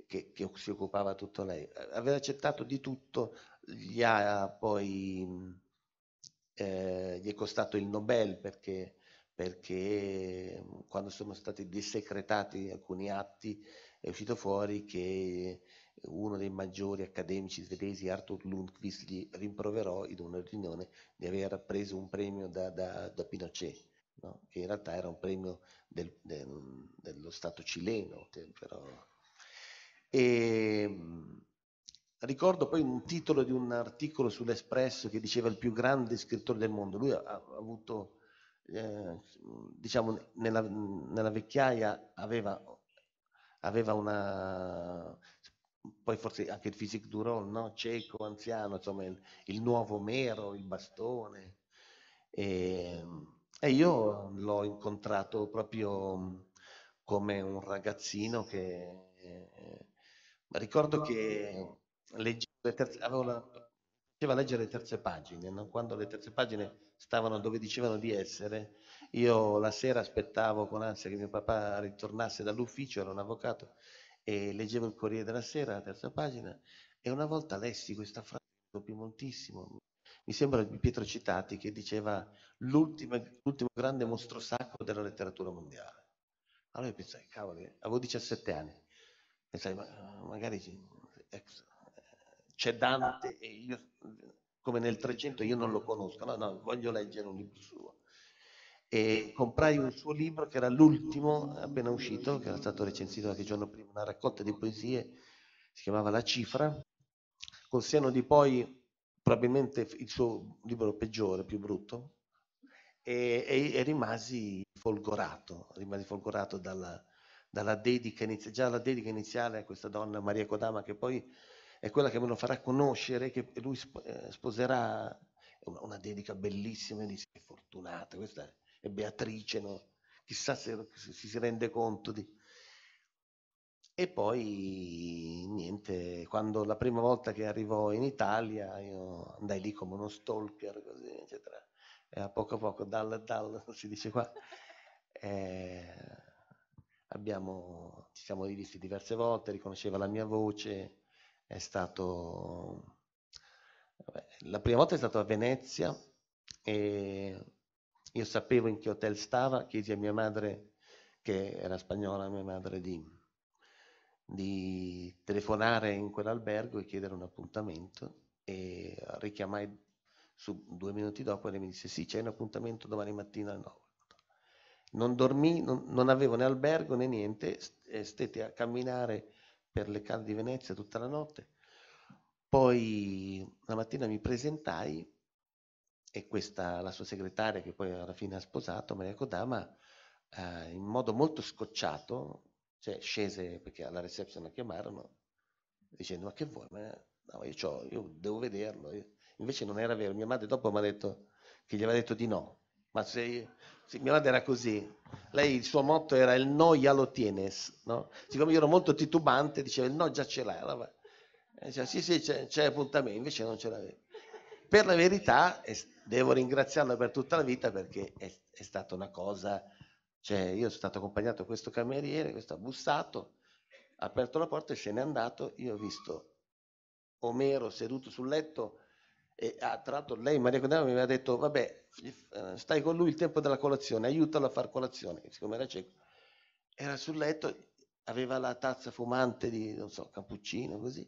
che, che, si occupava tutto lei. Aveva accettato di tutto, gli ha poi eh, gli è costato il Nobel perché, perché quando sono stati desecretati alcuni atti è uscito fuori che uno dei maggiori accademici svedesi, Arthur Lundqvist, gli rimproverò in una riunione di aver preso un premio da, da, da Pinochet. No? che in realtà era un premio del, del, dello Stato cileno, però e ehm, ricordo poi un titolo di un articolo sull'Espresso che diceva il più grande scrittore del mondo. Lui ha, ha avuto, eh, diciamo, nella, nella, vecchiaia aveva, aveva una poi forse anche il physique du rôle, no? cieco, anziano, insomma il, il, nuovo mero, il bastone. E, ehm, e io l'ho incontrato proprio come un ragazzino che eh, ricordo che leggevo terze, la, piaceva leggere le terze pagine, no? quando le terze pagine stavano dove dicevano di essere, io la sera aspettavo con ansia che mio papà ritornasse dall'ufficio, era un avvocato, e leggevo il Corriere della Sera, la terza pagina, e una volta lessi questa frase, mi colpì moltissimo, mi sembra di Pietro Citati che diceva l'ultimo, l'ultimo grande mostro sacro della letteratura mondiale. Allora io pensai, cavolo, avevo 17 anni, sai, magari eh, c'è Dante e io, come nel 300, io non lo conosco, no, no, voglio leggere un libro suo. E comprai un suo libro che era l'ultimo appena uscito, che era stato recensito qualche giorno prima, una raccolta di poesie, si chiamava La Cifra, col seno di poi probabilmente il suo libro peggiore, più brutto, e, e, e rimasi folgorato, rimasi folgorato dalla, dalla dedica iniziale, già la dedica iniziale a questa donna Maria Kodama che poi è quella che me lo farà conoscere, che lui eh, sposerà, è una, una dedica bellissima, e dice, fortunata, questa è Beatrice, no? chissà se, se si rende conto di... E poi niente, quando la prima volta che arrivò in Italia io andai lì come uno stalker, così, eccetera. E a poco a poco, dal, dal, si dice qua, eh, Abbiamo, ci siamo rivisti diverse volte, riconosceva la mia voce, è stato... la prima volta è stato a Venezia e io sapevo in che hotel stava, chiesi a mia madre, che era spagnola, mia madre di, di telefonare in quell'albergo e chiedere un appuntamento e richiamai su due minuti dopo e lei mi disse sì c'è un appuntamento domani mattina alle 9 non dormì, non, non avevo né albergo né niente, eh, stette a camminare per le cale di Venezia tutta la notte. Poi la mattina mi presentai e questa, la sua segretaria, che poi alla fine ha sposato, Maria Kodama, eh, in modo molto scocciato, cioè scese perché alla reception la chiamarono, dicendo ma che vuoi, ma no, io, io, devo vederlo. Invece non era vero, mia madre dopo mi ha detto che gli aveva detto di no, ma se sì, mia madre era così. Lei, il suo motto era il no ya lo tienes, no? Siccome io ero molto titubante, diceva il no già ce l'aveva. E diceva sì, sì, c'è, c'è appuntamento, invece non ce l'aveva. Per la verità, devo ringraziarla per tutta la vita perché è, è stata una cosa... Cioè, io sono stato accompagnato da questo cameriere, questo ha bussato, ha aperto la porta e se n'è andato. Io ho visto Omero seduto sul letto e, ah, tra l'altro lei, Maria Candela, mi aveva detto, vabbè, eh, stai con lui il tempo della colazione, aiutalo a far colazione, siccome era cieco. Era sul letto, aveva la tazza fumante di, non so, cappuccino, così.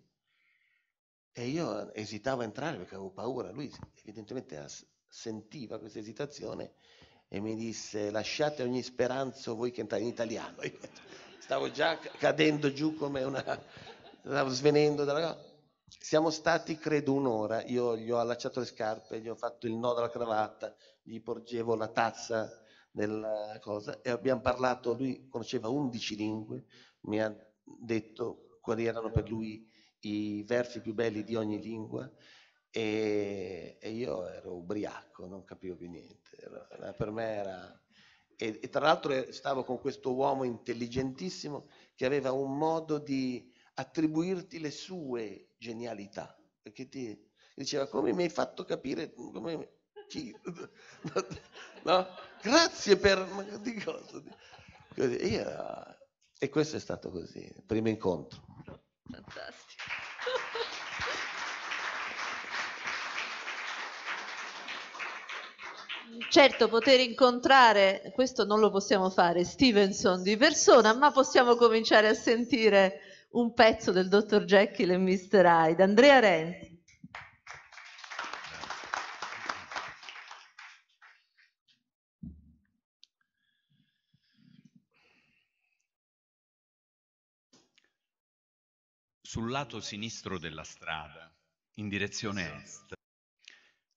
E io esitavo a entrare perché avevo paura. Lui evidentemente sentiva questa esitazione e mi disse lasciate ogni speranza voi che entrate in italiano. stavo già cadendo giù come una... stavo svenendo dalla cosa. Siamo stati credo un'ora, io gli ho allacciato le scarpe, gli ho fatto il nodo alla cravatta, gli porgevo la tazza della eh, cosa e abbiamo parlato, lui conosceva 11 lingue, mi ha detto quali erano per lui i versi più belli di ogni lingua e, e io ero ubriaco, non capivo più niente, era, per me era... E, e tra l'altro eh, stavo con questo uomo intelligentissimo che aveva un modo di attribuirti le sue genialità, perché ti diceva come mi hai fatto capire, come, chi, no, grazie per... Di cosa, di, io, e questo è stato così, primo incontro. Fantastico. Certo, poter incontrare, questo non lo possiamo fare, Stevenson di persona, ma possiamo cominciare a sentire un pezzo del dottor Jekyll e Mr. Hyde. Andrea Renzi. Sul lato sinistro della strada, in direzione est,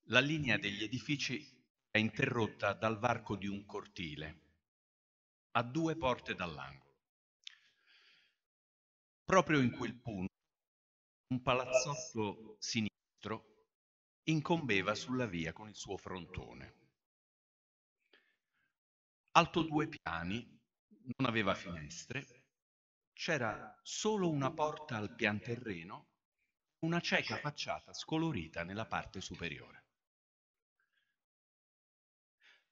la linea degli edifici è interrotta dal varco di un cortile, a due porte dall'angolo. Proprio in quel punto un palazzotto sinistro incombeva sulla via con il suo frontone. Alto due piani, non aveva finestre, c'era solo una porta al pianterreno, una cieca facciata scolorita nella parte superiore.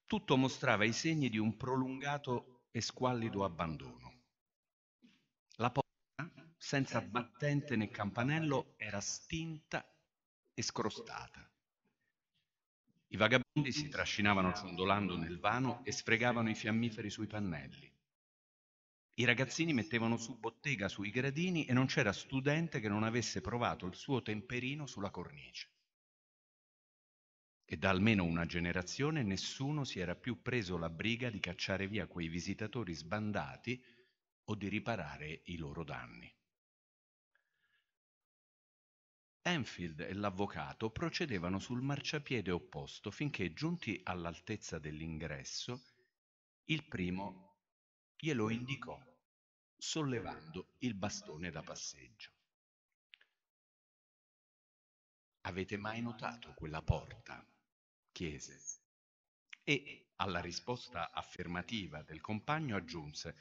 Tutto mostrava i segni di un prolungato e squallido abbandono. La porta senza eh, battente né campanello, era stinta e scrostata. I vagabondi si trascinavano ciondolando nel vano e sfregavano i fiammiferi sui pannelli. I ragazzini mettevano su bottega sui gradini e non c'era studente che non avesse provato il suo temperino sulla cornice. E da almeno una generazione nessuno si era più preso la briga di cacciare via quei visitatori sbandati o di riparare i loro danni. Enfield e l'avvocato procedevano sul marciapiede opposto finché, giunti all'altezza dell'ingresso, il primo glielo indicò, sollevando il bastone da passeggio. Avete mai notato quella porta? chiese. E alla risposta affermativa del compagno aggiunse,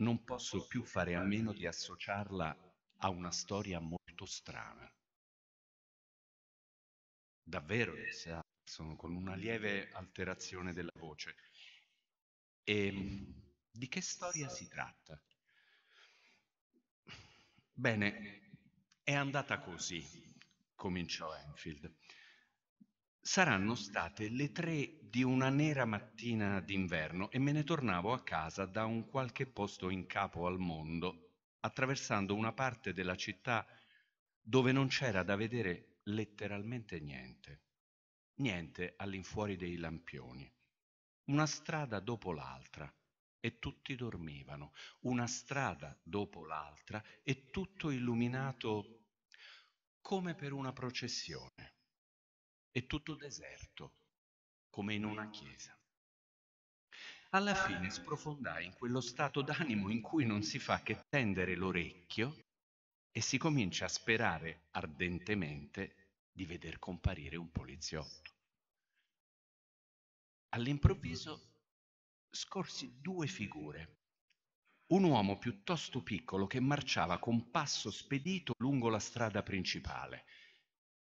non posso più fare a meno di associarla a una storia molto molto strana. Davvero disse Harrison con una lieve alterazione della voce. E ehm, di che storia si tratta? Bene, è andata così, cominciò Enfield. Saranno state le tre di una nera mattina d'inverno e me ne tornavo a casa da un qualche posto in capo al mondo, attraversando una parte della città dove non c'era da vedere letteralmente niente. Niente all'infuori dei lampioni. Una strada dopo l'altra e tutti dormivano, una strada dopo l'altra e tutto illuminato come per una processione e tutto deserto come in una chiesa. Alla fine sprofondai in quello stato d'animo in cui non si fa che tendere l'orecchio e si comincia a sperare ardentemente di veder comparire un poliziotto. All'improvviso scorsi due figure. Un uomo piuttosto piccolo che marciava con passo spedito lungo la strada principale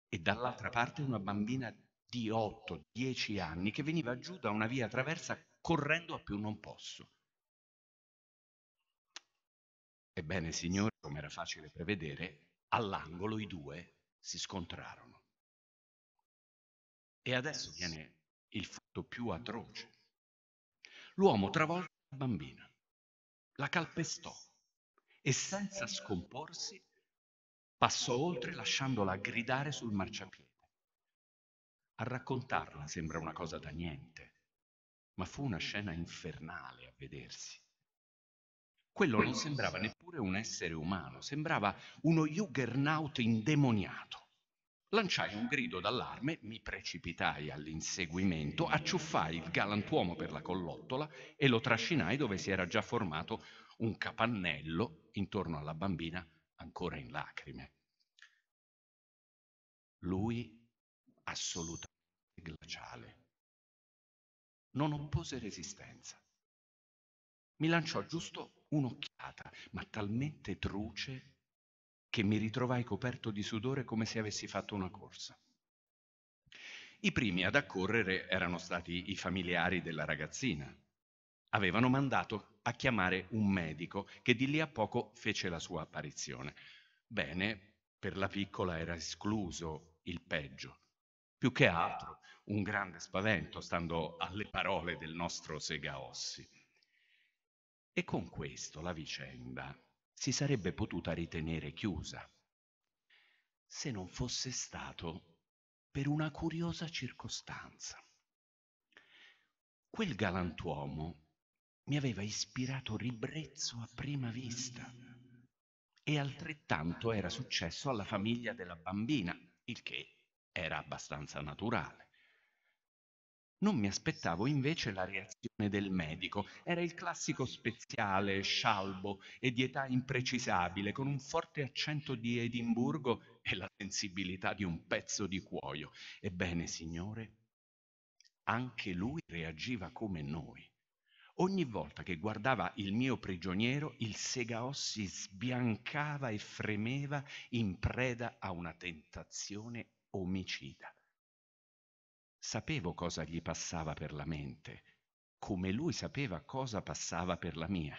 e dall'altra parte una bambina di 8-10 anni che veniva giù da una via traversa correndo a più non posso. Ebbene, signore come era facile prevedere, all'angolo i due si scontrarono. E adesso viene il fatto più atroce. L'uomo travolse la bambina, la calpestò e senza scomporsi passò oltre lasciandola gridare sul marciapiede. A raccontarla sembra una cosa da niente, ma fu una scena infernale a vedersi. Quello non sembrava neppure un essere umano, sembrava uno juggernaut indemoniato. Lanciai un grido d'allarme, mi precipitai all'inseguimento, acciuffai il galantuomo per la collottola e lo trascinai dove si era già formato un capannello intorno alla bambina ancora in lacrime. Lui assolutamente glaciale. Non oppose resistenza. Mi lanciò giusto un'occhiata, ma talmente truce che mi ritrovai coperto di sudore come se avessi fatto una corsa. I primi ad accorrere erano stati i familiari della ragazzina. Avevano mandato a chiamare un medico che di lì a poco fece la sua apparizione. Bene, per la piccola era escluso il peggio. Più che altro un grande spavento, stando alle parole del nostro Segaossi. E con questo la vicenda si sarebbe potuta ritenere chiusa, se non fosse stato per una curiosa circostanza. Quel galantuomo mi aveva ispirato ribrezzo a prima vista e altrettanto era successo alla famiglia della bambina, il che era abbastanza naturale. Non mi aspettavo invece la reazione del medico. Era il classico speziale, scialbo e di età imprecisabile, con un forte accento di Edimburgo e la sensibilità di un pezzo di cuoio. Ebbene, signore, anche lui reagiva come noi. Ogni volta che guardava il mio prigioniero, il segaossi sbiancava e fremeva in preda a una tentazione omicida. Sapevo cosa gli passava per la mente, come lui sapeva cosa passava per la mia.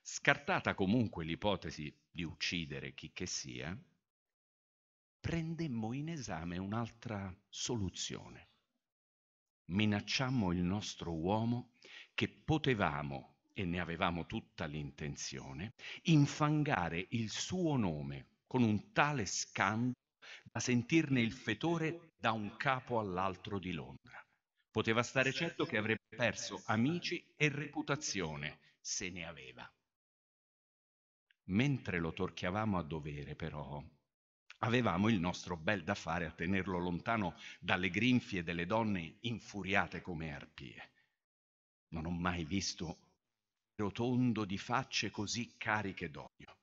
Scartata comunque l'ipotesi di uccidere chi che sia, prendemmo in esame un'altra soluzione. Minacciammo il nostro uomo che potevamo, e ne avevamo tutta l'intenzione, infangare il suo nome con un tale scambio da sentirne il fetore da un capo all'altro di Londra. Poteva stare certo che avrebbe perso amici e reputazione, se ne aveva. Mentre lo torchiavamo a dovere, però, avevamo il nostro bel da fare a tenerlo lontano dalle grinfie delle donne infuriate come arpie. Non ho mai visto rotondo di facce così cariche d'odio.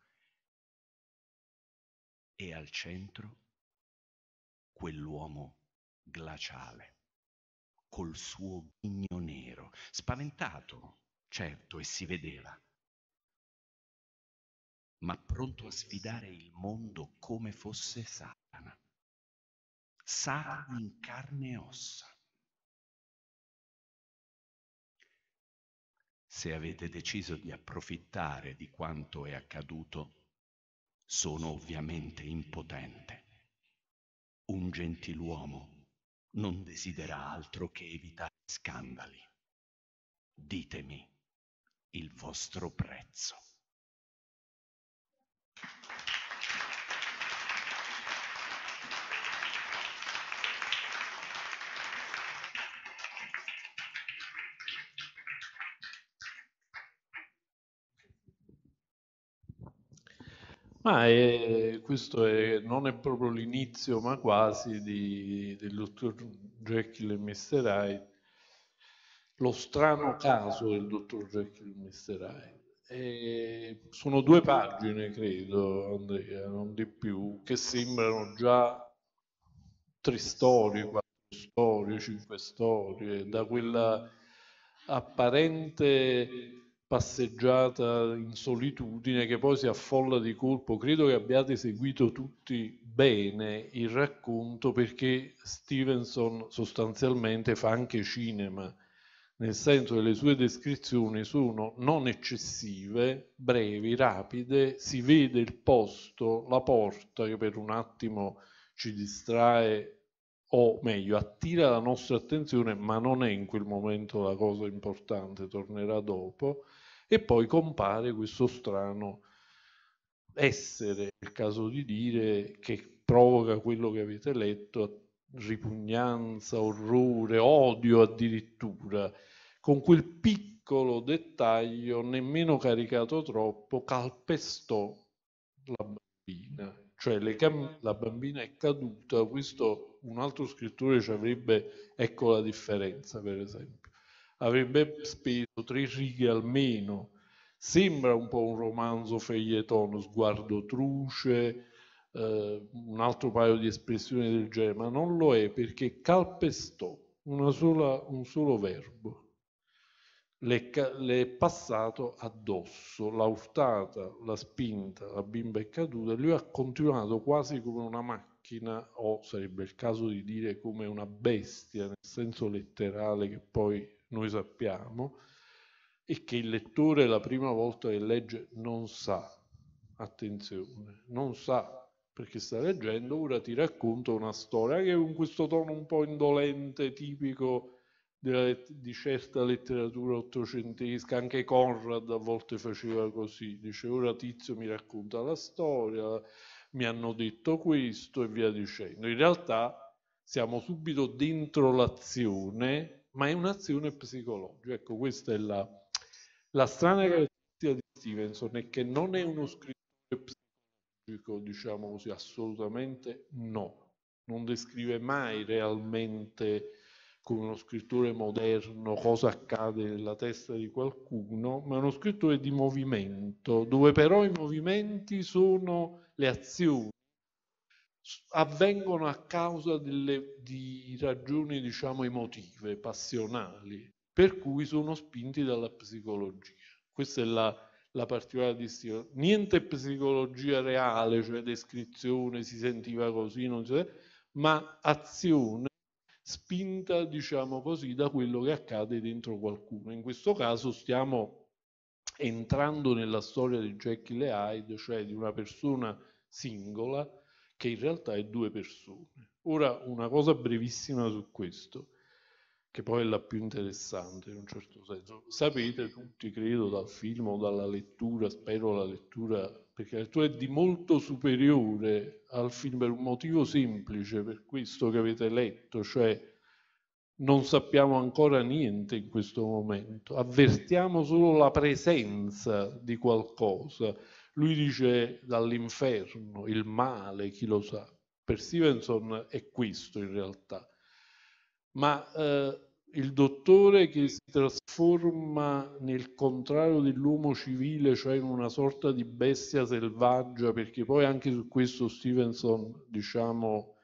E al centro quell'uomo glaciale, col suo ghigno nero, spaventato, certo, e si vedeva, ma pronto a sfidare il mondo come fosse Satana. Satana in carne e ossa. Se avete deciso di approfittare di quanto è accaduto, sono ovviamente impotente un gentiluomo non desidera altro che evitare scandali. Ditemi il vostro prezzo. Ma è, eh, questo è, non è proprio l'inizio, ma quasi, di, del dottor Jekyll e Mr. Hyde. Lo strano caso del dottor Jekyll e Mr. Hyde. E eh, sono due pagine, credo, Andrea, non di più, che sembrano già tre storie, quattro storie, cinque storie, da quella apparente passeggiata in solitudine che poi si affolla di colpo. Credo che abbiate seguito tutti bene il racconto perché Stevenson sostanzialmente fa anche cinema, nel senso che le sue descrizioni sono non eccessive, brevi, rapide, si vede il posto, la porta che per un attimo ci distrae o meglio attira la nostra attenzione ma non è in quel momento la cosa importante, tornerà dopo e poi compare questo strano essere, il caso di dire, che provoca quello che avete letto, ripugnanza, orrore, odio addirittura, con quel piccolo dettaglio, nemmeno caricato troppo, calpestò la bambina. Cioè cam- la bambina è caduta, questo un altro scrittore ci avrebbe, ecco la differenza per esempio avrebbe speso tre righe almeno. Sembra un po' un romanzo feuilleton, sguardo truce, eh, un altro paio di espressioni del genere, ma non lo è perché calpestò sola, un solo verbo. Le, le, è passato addosso, l'ha urtata, l'ha spinta, la bimba è caduta, lui ha continuato quasi come una macchina, o sarebbe il caso di dire come una bestia, nel senso letterale che poi noi sappiamo e che il lettore la prima volta che legge non sa. Attenzione, non sa perché sta leggendo, ora ti racconto una storia anche con questo tono un po' indolente, tipico della, di certa letteratura ottocentesca, anche Conrad a volte faceva così, dice ora Tizio mi racconta la storia, mi hanno detto questo e via dicendo. In realtà siamo subito dentro l'azione ma è un'azione psicologica. Ecco, questa è la, la strana caratteristica di Stevenson, è che non è uno scrittore psicologico, diciamo così, assolutamente no. Non descrive mai realmente come uno scrittore moderno cosa accade nella testa di qualcuno, ma è uno scrittore di movimento, dove però i movimenti sono le azioni avvengono a causa delle, di ragioni, diciamo, emotive, passionali, per cui sono spinti dalla psicologia. Questa è la, la particolare distinzione. Niente psicologia reale, cioè descrizione, si sentiva così, non si ma azione spinta, diciamo così, da quello che accade dentro qualcuno. In questo caso stiamo entrando nella storia di Jackie e cioè di una persona singola che in realtà è due persone. Ora una cosa brevissima su questo, che poi è la più interessante in un certo senso. Sapete tutti, credo, dal film o dalla lettura, spero la lettura, perché la lettura è di molto superiore al film per un motivo semplice, per questo che avete letto, cioè non sappiamo ancora niente in questo momento, avvertiamo solo la presenza di qualcosa lui dice dall'inferno, il male, chi lo sa. Per Stevenson è questo in realtà. Ma eh, il dottore che si trasforma nel contrario dell'uomo civile, cioè in una sorta di bestia selvaggia, perché poi anche su questo Stevenson, diciamo,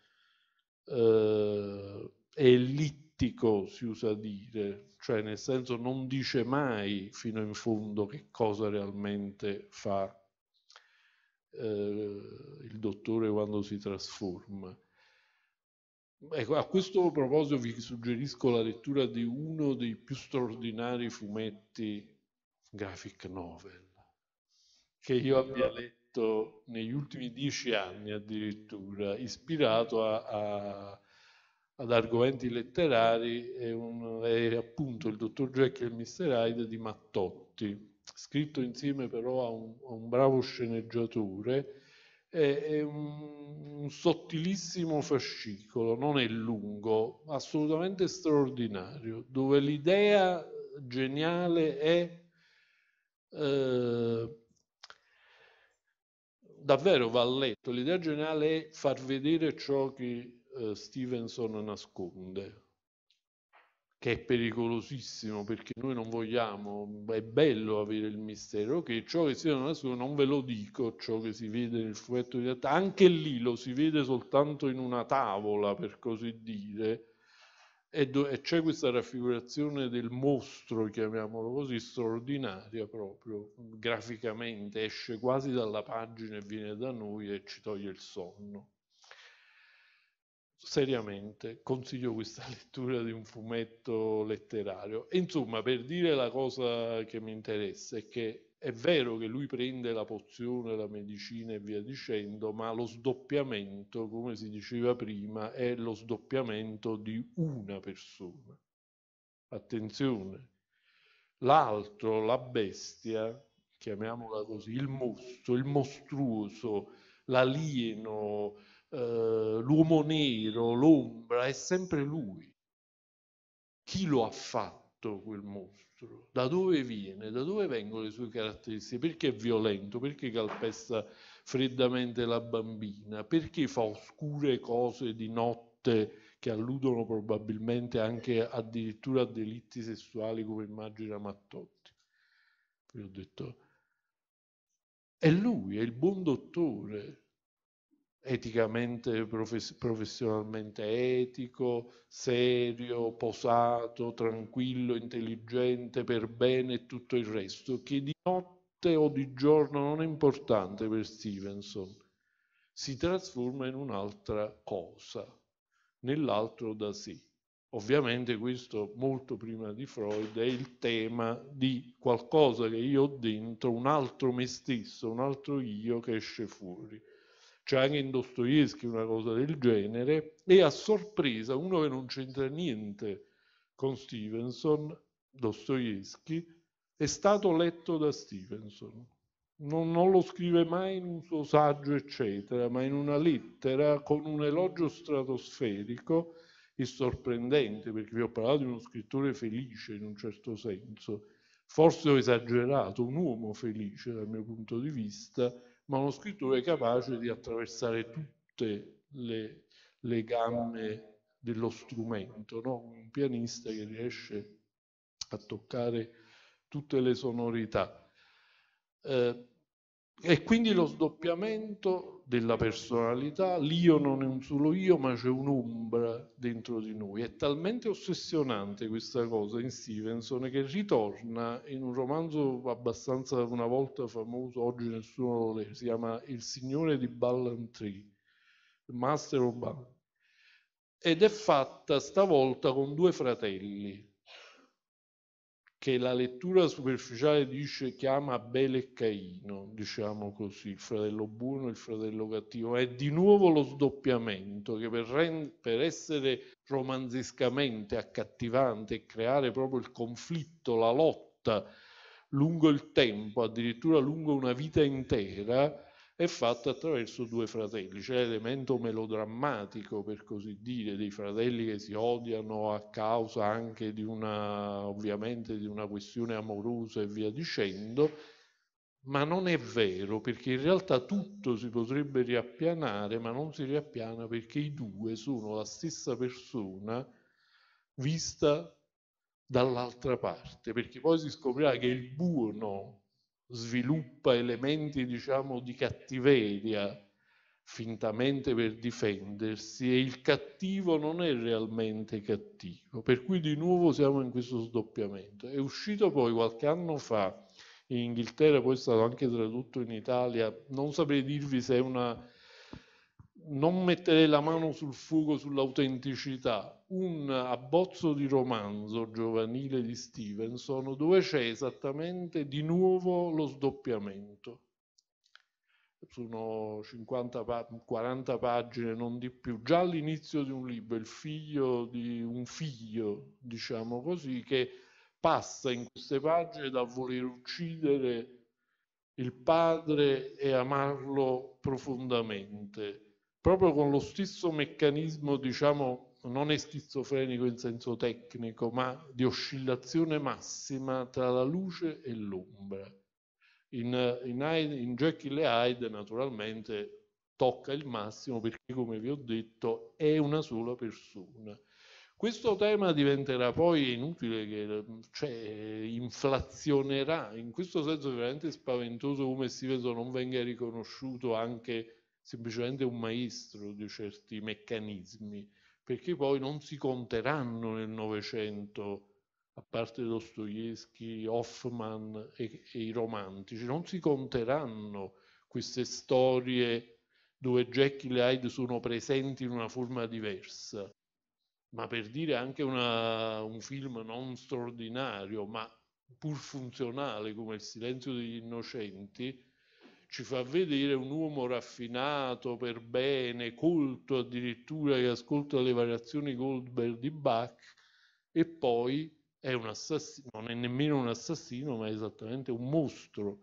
eh, è ellittico, si usa dire, cioè nel senso non dice mai fino in fondo che cosa realmente fa eh, il dottore quando si trasforma. Ecco, a questo proposito vi suggerisco la lettura di uno dei più straordinari fumetti graphic novel che io abbia letto negli ultimi dieci anni addirittura, ispirato a, a, ad argomenti letterari, è, un, è appunto il dottor Jack e il Mr. Hyde di Mattotti scritto insieme però a un, a un bravo sceneggiatore, è, è un, un, sottilissimo fascicolo, non è lungo, assolutamente straordinario, dove l'idea geniale è... Eh, davvero va letto, l'idea geniale è far vedere ciò che eh, Stevenson nasconde, che è pericolosissimo perché noi non vogliamo, è bello avere il mistero, che ciò che si vede nella sua non ve lo dico, ciò che si vede nel fumetto di realtà, anche lì lo si vede soltanto in una tavola, per così dire, e, do, e c'è questa raffigurazione del mostro, chiamiamolo così, straordinaria proprio, graficamente, esce quasi dalla pagina e viene da noi e ci toglie il sonno seriamente consiglio questa lettura di un fumetto letterario. E insomma, per dire la cosa che mi interessa è che è vero che lui prende la pozione, la medicina e via dicendo, ma lo sdoppiamento, come si diceva prima, è lo sdoppiamento di una persona. Attenzione, l'altro, la bestia, chiamiamola così, il mostro, il mostruoso, l'alieno, eh, l'uomo nero, l'ombra, è sempre lui. Chi lo ha fatto quel mostro? Da dove viene? Da dove vengono le sue caratteristiche? Perché è violento? Perché calpesta freddamente la bambina? Perché fa oscure cose di notte? che alludono probabilmente anche addirittura a delitti sessuali come immagina Mattotti. Poi ho detto, è lui, è il buon dottore, eticamente, profes professionalmente etico, serio, posato, tranquillo, intelligente, per bene e tutto il resto, che di notte o di giorno non è importante per Stevenson, si trasforma in un'altra cosa, nell'altro da sé. Ovviamente questo molto prima di Freud è il tema di qualcosa che io ho dentro, un altro me stesso, un altro io che esce fuori c'è cioè, anche in Dostoevsky una cosa del genere, e a sorpresa uno che non c'entra niente con Stevenson, Dostoevsky, è stato letto da Stevenson. Non, non, lo scrive mai in un suo saggio, eccetera, ma in una lettera con un elogio stratosferico e sorprendente, perché vi ho parlato di uno scrittore felice in un certo senso, forse ho esagerato, un uomo felice dal mio punto di vista, ma uno scrittore capace di attraversare tutte le, le gamme dello strumento, no? un pianista che riesce a toccare tutte le sonorità. Eh, e quindi lo sdoppiamento della personalità, l'io non è un solo io, ma c'è un'ombra dentro di noi. È talmente ossessionante questa cosa in Stevenson che ritorna in un romanzo abbastanza una volta famoso, oggi nessuno lo legge, si chiama Il Signore di Ballantree, Master of Ballantry. ed è fatta stavolta con due fratelli, che la lettura superficiale dice chiama Abele e Caino, diciamo così, il fratello buono e il fratello cattivo, è di nuovo lo sdoppiamento che per, rend- per essere romanzescamente accattivante e creare proprio il conflitto, la lotta lungo il tempo, addirittura lungo una vita intera, è fatta attraverso due fratelli, c'è cioè l'elemento melodrammatico, per così dire, dei fratelli che si odiano a causa anche di una, ovviamente, di una questione amorosa e via dicendo, ma non è vero perché in realtà tutto si potrebbe riappianare, ma non si riappiana perché i due sono la stessa persona vista dall'altra parte, perché poi si scoprirà che il buono sviluppa elementi diciamo, di cattiveria fintamente per difendersi e il cattivo non è realmente cattivo, per cui di nuovo siamo in questo sdoppiamento. È uscito poi qualche anno fa in Inghilterra, poi è stato anche tradotto in Italia, non saprei dirvi se è una non mettere la mano sul fuoco sull'autenticità, un abbozzo di romanzo giovanile di Stevenson dove c'è esattamente di nuovo lo sdoppiamento. Sono 50 pa- 40 pagine, non di più. Già all'inizio di un libro, il figlio di un figlio, diciamo così, che passa in queste pagine da voler uccidere il padre e amarlo profondamente proprio con lo stesso meccanismo, diciamo, non è schizofrenico in senso tecnico, ma di oscillazione massima tra la luce e l'ombra. In, in, Hyde, in Jekyll e Hyde naturalmente tocca il massimo perché, come vi ho detto, è una sola persona. Questo tema diventerà poi inutile, che, cioè, inflazionerà, in questo senso è veramente spaventoso come Stevenson non venga riconosciuto anche semplicemente un maestro di certi meccanismi, perché poi non si conteranno nel Novecento, a parte Dostoevsky, Hoffman e, e i romantici, non si conteranno queste storie dove Jekyll e Hyde sono presenti in una forma diversa, ma per dire anche una, un film non straordinario, ma pur funzionale come Il silenzio degli innocenti, ci fa vedere un uomo raffinato per bene, colto addirittura, che ascolta le variazioni Goldberg di Bach e poi è un assassino, non è nemmeno un assassino, ma è esattamente un mostro.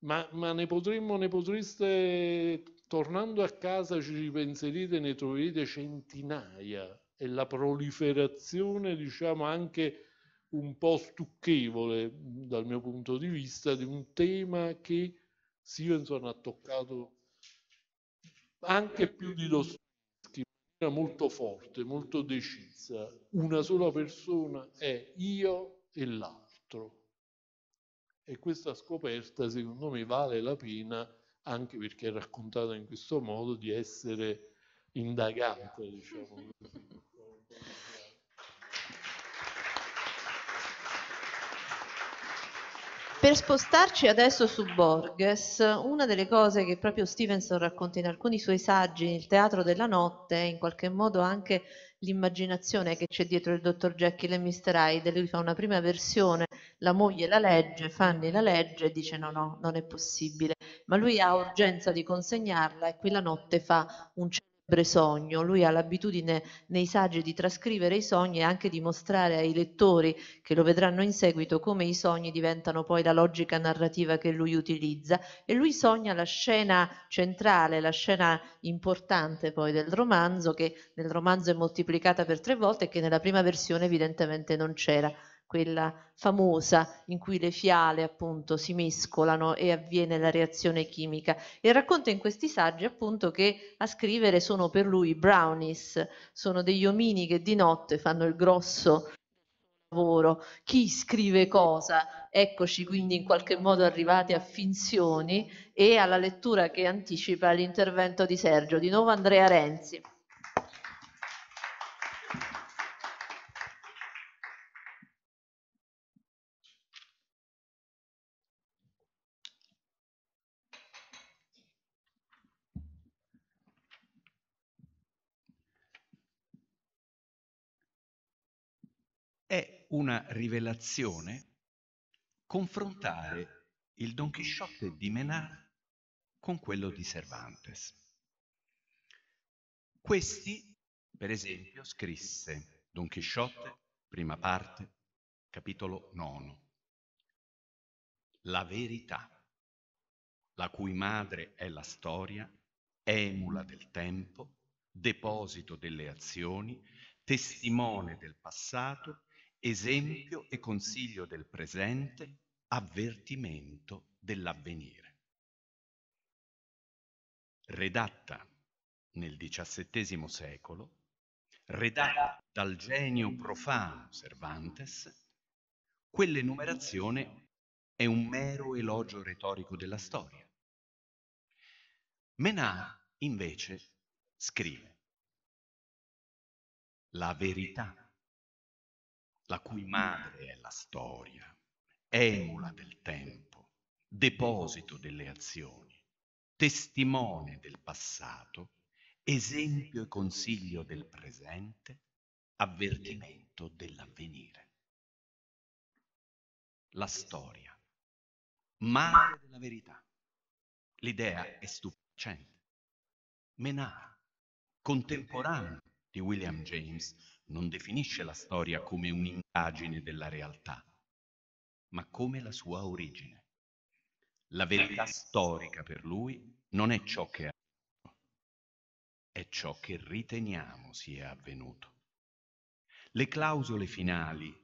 Ma, ma ne potremmo, ne potreste, tornando a casa ci ripenserete, ne troverete centinaia e la proliferazione, diciamo anche un po' stucchevole dal mio punto di vista, di un tema che Stevenson ha toccato anche più di Dostoevsky in maniera molto forte, molto decisa. Una sola persona è io e l'altro. E questa scoperta, secondo me, vale la pena, anche perché è raccontata in questo modo, di essere indagata, diciamo così. Per spostarci adesso su Borges, una delle cose che proprio Stevenson racconta in alcuni suoi saggi, il teatro della notte, in qualche modo anche l'immaginazione che c'è dietro il dottor Jekyll e Mr. Hyde, lui fa una prima versione, la moglie la legge, Fanny la legge dice no, no, non è possibile, ma lui ha urgenza di consegnarla e quella notte fa un certo sogno, lui ha l'abitudine nei saggi di trascrivere i sogni e anche di mostrare ai lettori che lo vedranno in seguito come i sogni diventano poi la logica narrativa che lui utilizza e lui sogna la scena centrale, la scena importante poi del romanzo che nel romanzo è moltiplicata per tre volte e che nella prima versione evidentemente non c'era quella famosa in cui le fiale appunto si mescolano e avviene la reazione chimica e racconta in questi saggi appunto che a scrivere sono per lui brownies, sono degli omini che di notte fanno il grosso lavoro, chi scrive cosa, eccoci quindi in qualche modo arrivati a finzioni e alla lettura che anticipa l'intervento di Sergio, di nuovo Andrea Renzi. una rivelazione confrontare il Don Chisciotte di Menard con quello di Cervantes. Questi, per esempio, scrisse Don Chisciotte, prima parte, capitolo 9. La verità, la cui madre è la storia, emula del tempo, deposito delle azioni, testimone del passato esempio e consiglio del presente, avvertimento dell'avvenire. Redatta nel XVII secolo, redatta dal genio profano Cervantes, quell'enumerazione è un mero elogio retorico della storia. Menard, invece, scrive La verità la cui madre è la storia, emula del tempo, deposito delle azioni, testimone del passato, esempio e consiglio del presente, avvertimento dell'avvenire. La storia, madre della verità. L'idea è stupefacente. Menard, contemporaneo di William James, non definisce la storia come un'indagine della realtà, ma come la sua origine. La verità storica per lui non è ciò che è avvenuto, è ciò che riteniamo sia avvenuto. Le clausole finali,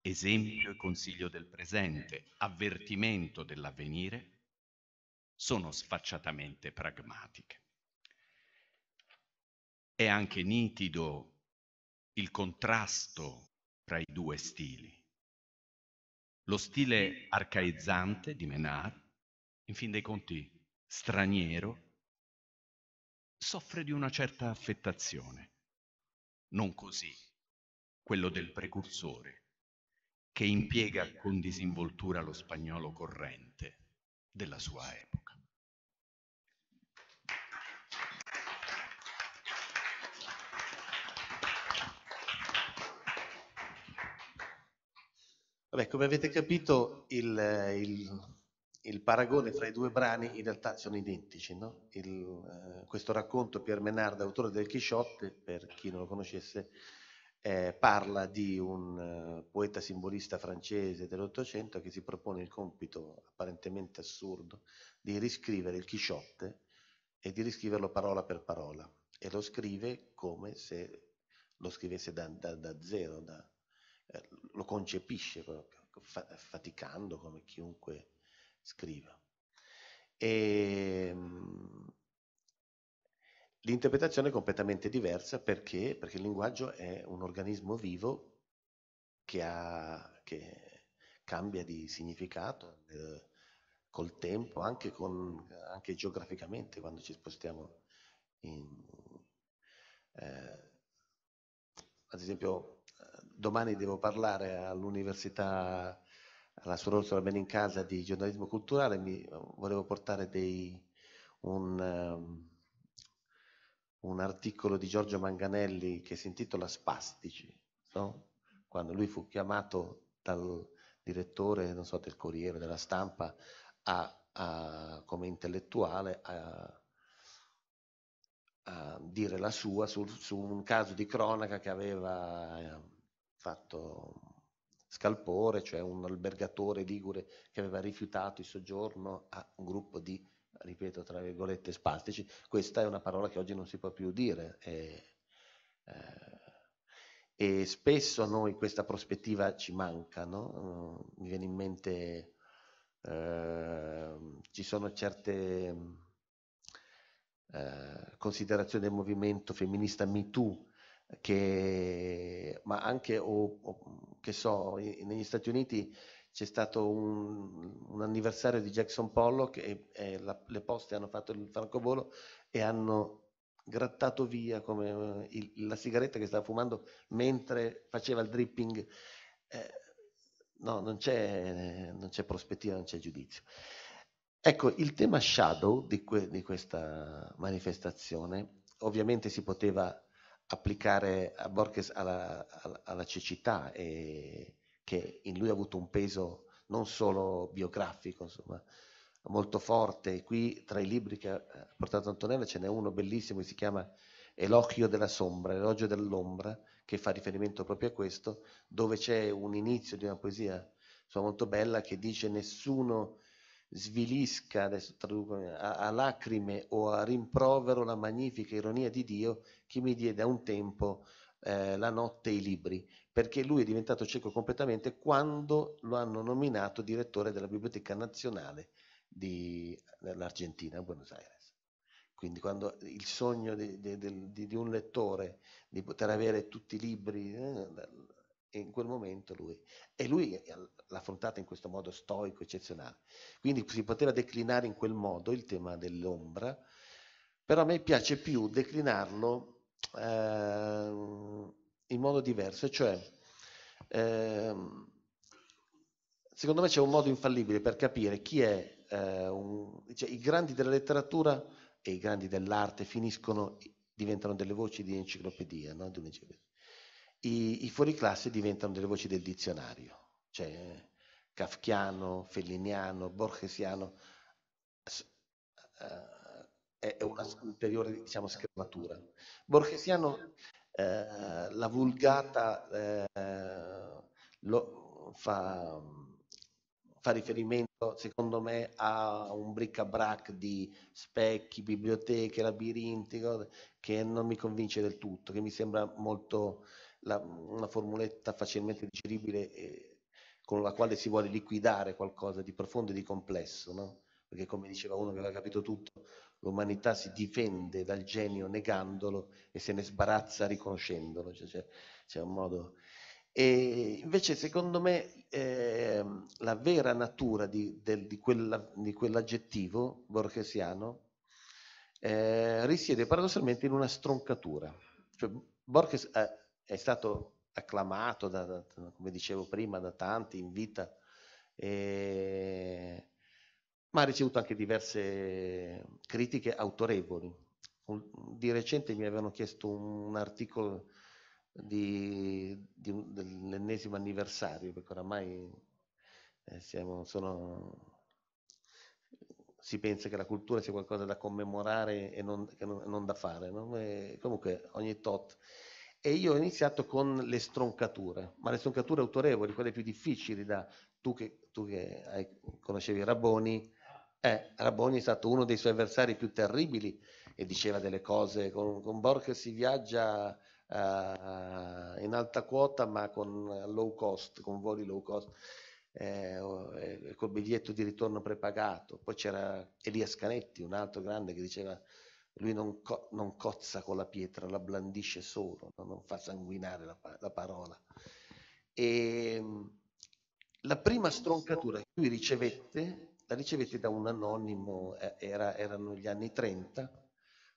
esempio e consiglio del presente, avvertimento dell'avvenire, sono sfacciatamente pragmatiche. È anche nitido il contrasto tra i due stili. Lo stile arcaizzante di Menard, in fin dei conti straniero, soffre di una certa affettazione. Non così quello del precursore, che impiega con disinvoltura lo spagnolo corrente della sua epoca. Vabbè, come avete capito, il, il, il, paragone fra i due brani in realtà sono identici. No? Il, eh, questo racconto, Pierre Menard, autore del Chisciotte, per chi non lo conoscesse, eh, parla di un eh, poeta simbolista francese dell'Ottocento che si propone il compito apparentemente assurdo di riscrivere il Chisciotte e di riscriverlo parola per parola. E lo scrive come se lo scrivesse da, da, da zero, da, eh, lo concepisce proprio, fa, faticando come chiunque scriva. E, ehm, l'interpretazione è completamente diversa perché, perché il linguaggio è un organismo vivo che, ha, che cambia di significato eh, col tempo, anche, con, anche, geograficamente quando ci spostiamo in... Eh, ad esempio domani devo parlare all'università, alla Sororsola Benincasa di giornalismo culturale, mi, volevo portare dei, un, um, un, articolo di Giorgio Manganelli che si intitola Spastici, no? quando lui fu chiamato dal direttore so, del Corriere, della stampa, a, a, come intellettuale a a dire la sua su, su, un caso di cronaca che aveva ehm, fatto scalpore, cioè un albergatore ligure che aveva rifiutato il soggiorno a un gruppo di, ripeto, tra virgolette, spastici. Questa è una parola che oggi non si può più dire. E, eh, e spesso a noi questa prospettiva ci manca, no? mi viene in mente, eh, ci sono certe eh, considerazioni del movimento femminista MeToo che, ma anche, o, o, che so, negli Stati Uniti c'è stato un, un, anniversario di Jackson Pollock e, e la, le poste hanno fatto il francobollo e hanno grattato via come eh, il, la sigaretta che stava fumando mentre faceva il dripping. Eh, no, non c'è, non c'è prospettiva, non c'è giudizio. Ecco, il tema shadow di, que, di questa manifestazione ovviamente si poteva applicare a Borges alla, alla cecità e che in lui ha avuto un peso non solo biografico, insomma, molto forte. Qui tra i libri che eh, ha portato Antonella ce n'è uno bellissimo che si chiama Elogio della sombra, Elogio dell'ombra, che fa riferimento proprio a questo, dove c'è un inizio di una poesia insomma, molto bella che dice nessuno svilisca, adesso traduco, a, a lacrime o a rimprovero la magnifica ironia di Dio che mi diede a un tempo eh, la notte e i libri, perché lui è diventato cieco completamente quando lo hanno nominato direttore della Biblioteca Nazionale di, dell'Argentina, eh, a Buenos Aires. Quindi quando il sogno di, di, di un lettore di poter avere tutti i libri eh, e in quel momento lui. E lui l'ha affrontata in questo modo stoico, eccezionale. Quindi si poteva declinare in quel modo il tema dell'ombra, però a me piace più declinarlo eh, in modo diverso, cioè eh, secondo me c'è un modo infallibile per capire chi è eh, un, cioè, i grandi della letteratura e i grandi dell'arte finiscono, diventano delle voci di enciclopedia, no? di un'enciclopedia i, i fuoriclasse diventano delle voci del dizionario, cioè kafkiano, felliniano, borgesiano, eh, è una ulteriore diciamo, schermatura. Borgesiano, eh, la vulgata eh, lo, fa, fa riferimento, secondo me, a un bric-a-brac di specchi, biblioteche, labirinti, che non mi convince del tutto, che mi sembra molto la, una formuletta facilmente digeribile e, con la quale si vuole liquidare qualcosa di profondo e di complesso, no? perché come diceva uno che aveva capito tutto, l'umanità si difende dal genio negandolo e se ne sbarazza riconoscendolo, cioè, c'è, c'è un modo... E invece secondo me eh, la vera natura di, del, di, quella, di quell'aggettivo borghesiano eh, risiede paradossalmente in una stroncatura. Cioè, Borges eh, è stato acclamato, da, da, come dicevo prima, da tanti in vita, e... ma ha ricevuto anche diverse critiche autorevoli. Di recente mi avevano chiesto un articolo di, di, dell'ennesimo anniversario, perché oramai eh, siamo, sono, si pensa che la cultura sia qualcosa da commemorare e non, non, non da fare. No? E comunque ogni tot e io ho iniziato con le stroncature, ma le stroncature autorevoli, quelle più difficili da tu che, tu che hai, conoscevi Raboni, eh, Raboni è stato uno dei suoi avversari più terribili e diceva delle cose, con, con Borges si viaggia uh, in alta quota ma con low cost, con voli low cost. Eh, eh col biglietto di ritorno prepagato, poi c'era Elia Scanetti, un altro grande che diceva lui non, co- non cozza con la pietra, la blandisce solo, no? non fa sanguinare la, pa- la parola. E ehm, la prima stroncatura che lui ricevette, la ricevette da un anonimo, eh, era, erano gli anni 30,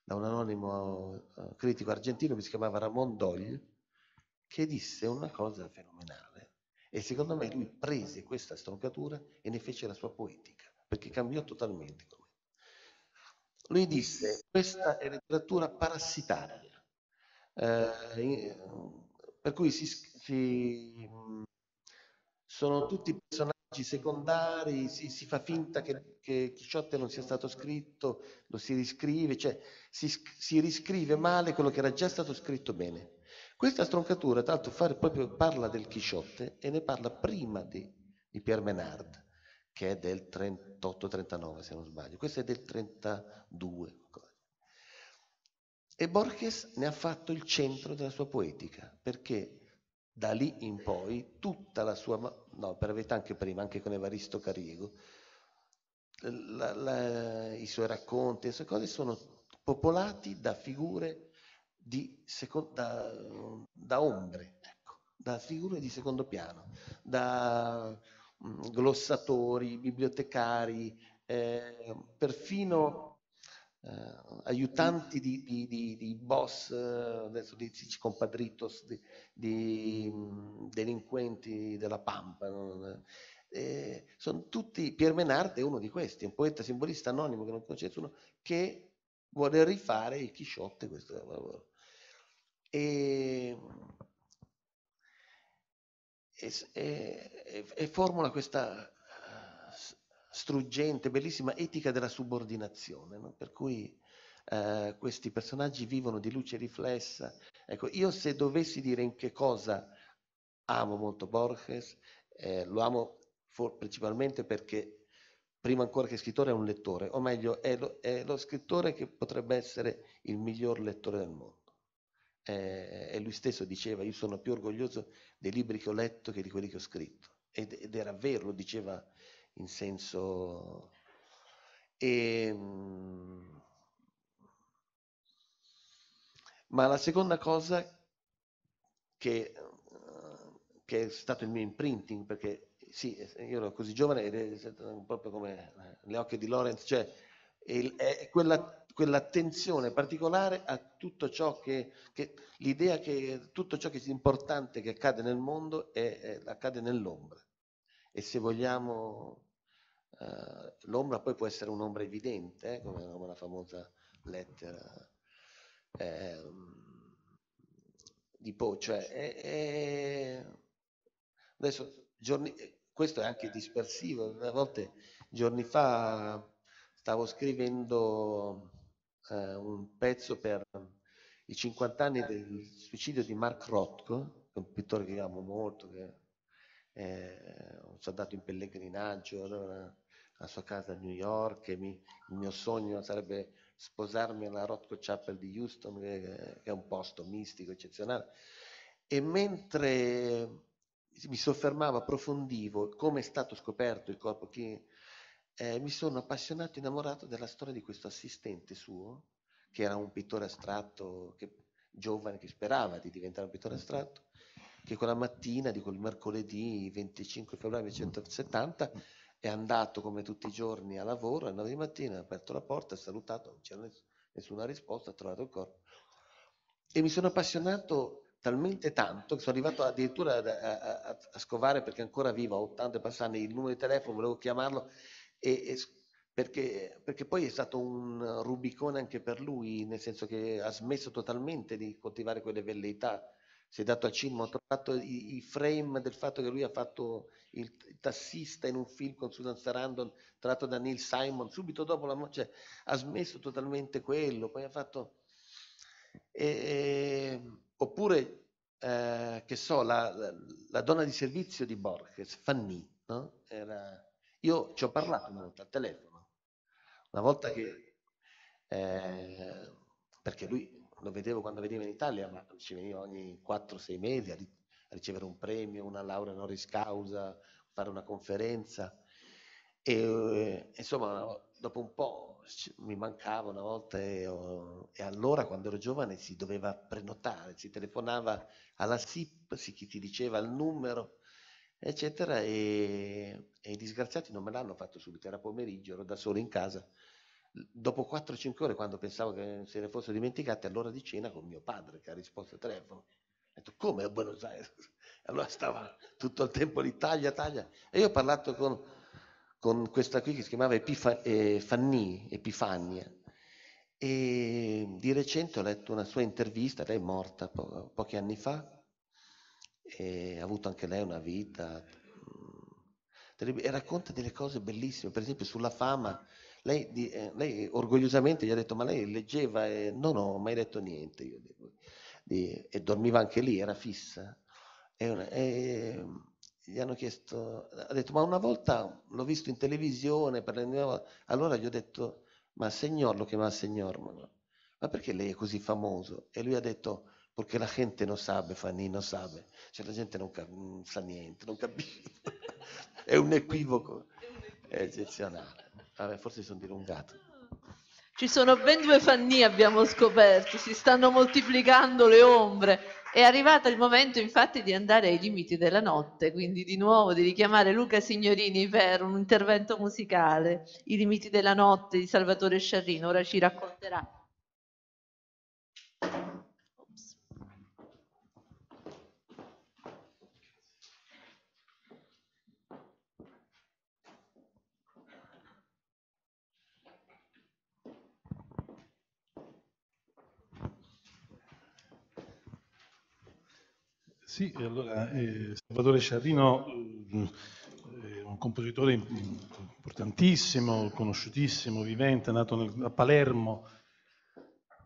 da un anonimo eh, critico argentino che si chiamava Ramon Doyle, che disse una cosa fenomenale. E secondo me lui prese questa stroncatura e ne fece la sua poetica, perché cambiò totalmente. Lui disse, questa è letteratura parassitaria, eh, per cui si, si, mm, sono tutti personaggi secondari, si, si fa finta che, che, Chisciotte non sia stato scritto, lo si riscrive, cioè si, si riscrive male quello che era già stato scritto bene. Questa stroncatura, tra l'altro, parla del Chisciotte e ne parla prima di, di Pierre Menard che è del 38-39 se non sbaglio, questo è del 32. E Borges ne ha fatto il centro della sua poetica, perché da lì in poi tutta la sua, no per avete anche prima, anche con Evaristo Cariego, la, la, i suoi racconti, le sue cose sono popolati da figure di seco- da, da ombre, ecco, da figure di secondo piano, da Mm, glossatori, bibliotecari, eh, perfino eh, aiutanti di, di, di, di, boss, eh, adesso dici compadritos, di, mm, delinquenti della Pampa. No? Eh, sono tutti, Pier Menard è uno di questi, un poeta simbolista anonimo che non conosce nessuno, che vuole rifare il Chisciotte, questo lavoro. E e, e, e formula questa struggente, bellissima etica della subordinazione, no? per cui eh, questi personaggi vivono di luce riflessa. Ecco, io se dovessi dire in che cosa amo molto Borges, eh, lo amo for- principalmente perché prima ancora che scrittore è un lettore, o meglio è lo, è lo scrittore che potrebbe essere il miglior lettore del mondo eh, e lui stesso diceva io sono più orgoglioso dei libri che ho letto che di quelli che ho scritto ed, ed era vero, lo diceva in senso... E, ehm, ma la seconda cosa che, eh, che è stato il mio imprinting, perché sì, io ero così giovane ed è stato proprio come le occhie di Lorenz, cioè il, è quella quell'attenzione particolare a tutto ciò che, che l'idea che tutto ciò che è importante che accade nel mondo è, è, accade nell'ombra. E se vogliamo, eh, l'ombra poi può essere un'ombra evidente, eh, come la famosa lettera eh, di Poe. Cioè, è, è... Adesso, giorni... questo è anche dispersivo, a volte giorni fa stavo scrivendo eh, un pezzo per i 50 anni eh. del suicidio di Mark Rothko, un pittore che amo molto, che eh, ci ha dato in pellegrinaggio allora, alla sua casa a New York e mi, il mio sogno sarebbe sposarmi alla Rothko Chapel di Houston, che, è un posto mistico, eccezionale. E mentre mi soffermavo, approfondivo come è stato scoperto il corpo, chi, eh, mi sono appassionato, innamorato della storia di questo assistente suo, che era un pittore astratto, che, giovane che sperava di diventare un pittore astratto, che quella mattina di quel mercoledì 25 febbraio 1970 è andato come tutti i giorni a lavoro, alle 9 di mattina, ha aperto la porta, ha salutato, non c'era nessuna risposta, ha trovato il corpo. E mi sono appassionato talmente tanto che sono arrivato addirittura a, a, a, scovare perché ancora vivo, a 80 passanti, il numero di telefono, volevo chiamarlo e, e perché, perché, poi è stato un rubicone anche per lui, nel senso che ha smesso totalmente di coltivare quelle velleità, si è dato al cinema, ha trovato i, i frame del fatto che lui ha fatto il, il tassista in un film con Susan Sarandon tratto da Neil Simon, subito dopo la morte, cioè, ha smesso totalmente quello, poi ha fatto... E, e, oppure, eh, che so, la, la, la, donna di servizio di Borges, Fanny, no? Era io ci ho parlato una volta al telefono, una volta che, eh, perché lui lo vedevo quando veniva in Italia, ma ci veniva ogni 4-6 mesi a, ri- a, ricevere un premio, una laurea honoris causa, fare una conferenza. E, eh, insomma, dopo un po' mi mancava una volta e, oh, e, allora quando ero giovane si doveva prenotare, si telefonava alla SIP, si, ti diceva il numero eccetera, e, e i disgraziati non me l'hanno fatto subito, era pomeriggio, ero da solo in casa. Dopo 4-5 ore, quando pensavo che se ne fosse dimenticati, all'ora di cena con mio padre che ha risposto al telefono. Ho detto, come a Buenos Aires? Allora stava tutto il tempo lì, taglia, taglia. E io ho parlato con, con questa qui che si chiamava Epifa, eh, Fanny, Epifania. E di recente ho letto una sua intervista, lei è morta po- pochi anni fa, e ha avuto anche lei una vita mm, e racconta delle cose bellissime, per esempio sulla fama, lei, eh, lei orgogliosamente gli ha detto ma lei leggeva e no, no, non ho mai detto niente, io, e, e dormiva anche lì, era fissa. E, e, mm, gli hanno chiesto, ha detto ma una volta l'ho visto in televisione per l'ennesima volta, allora gli ho detto ma signor, lo chiamava signor, ma, ma perché lei è così famoso? E lui ha detto perché la gente non sa, Fanny, non sa, Cioè la gente non, cap- non mm, sa niente, non capisce. È un equivoco. È eccezionale. Vabbè, forse sono dilungato. Ci sono ben due Fanny, abbiamo scoperto, si stanno moltiplicando le ombre. È arrivato il momento infatti di andare ai limiti della notte, quindi di nuovo di richiamare Luca Signorini per un intervento musicale, I limiti della notte di Salvatore Sciarrino, ora ci racconterà Sì, allora eh, Salvatore Sciarrino mm, eh, è un compositore importantissimo, conosciutissimo, vivente, nato nel, a Palermo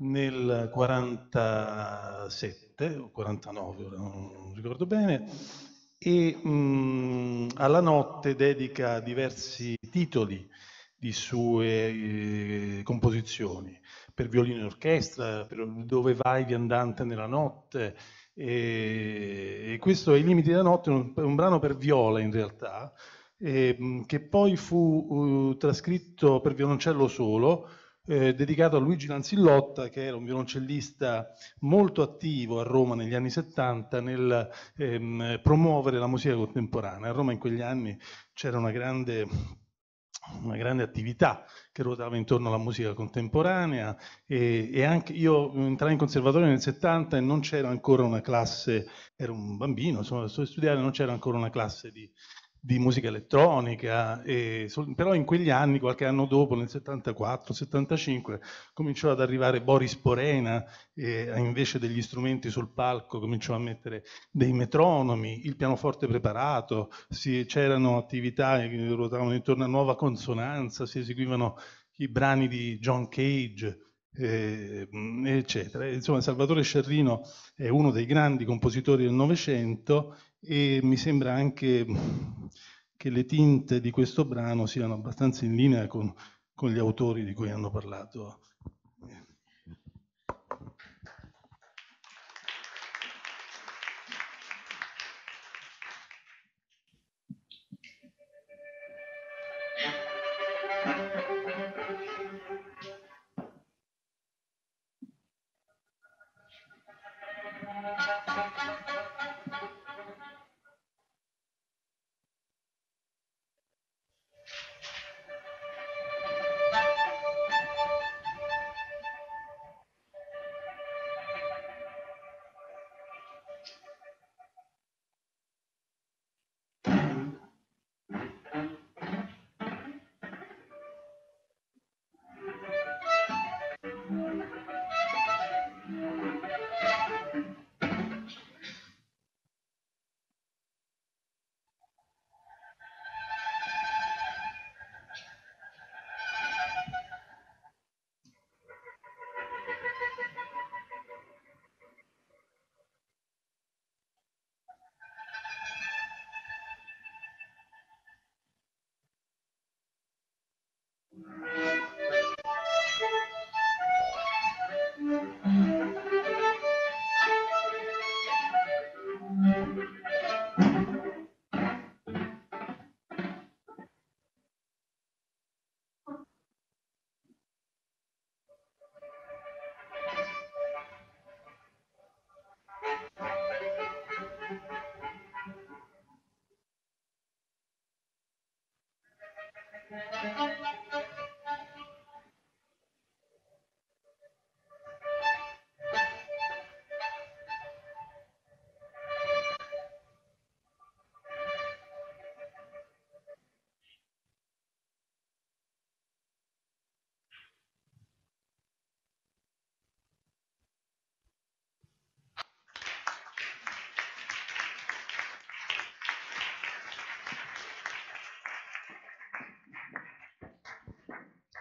nel 1947 o 49, ora non, non ricordo bene, e mh, mm, alla notte dedica diversi titoli di sue eh, composizioni per violino e orchestra, per dove vai viandante nella notte, e, e questo è I limiti della notte, un, un brano per viola in realtà, e, che poi fu uh, trascritto per violoncello solo, eh, dedicato a Luigi Lanzillotta, che era un violoncellista molto attivo a Roma negli anni 70 nel ehm, promuovere la musica contemporanea. A Roma in quegli anni c'era una grande una grande attività che ruotava intorno alla musica contemporanea e, e anche io entrai in conservatorio nel 70 e non c'era ancora una classe, ero un bambino, insomma, studiare, non c'era ancora una classe di, di musica elettronica, e, però in quegli anni, qualche anno dopo, nel 74-75, cominciò ad arrivare Boris Porena e invece degli strumenti sul palco cominciò a mettere dei metronomi, il pianoforte preparato, c'erano attività che ruotavano intorno a nuova consonanza, si eseguivano i brani di John Cage, eh, eccetera. Insomma, Salvatore Scerrino è uno dei grandi compositori del Novecento e mi sembra anche che le tinte di questo brano siano abbastanza in linea con, con gli autori di cui hanno parlato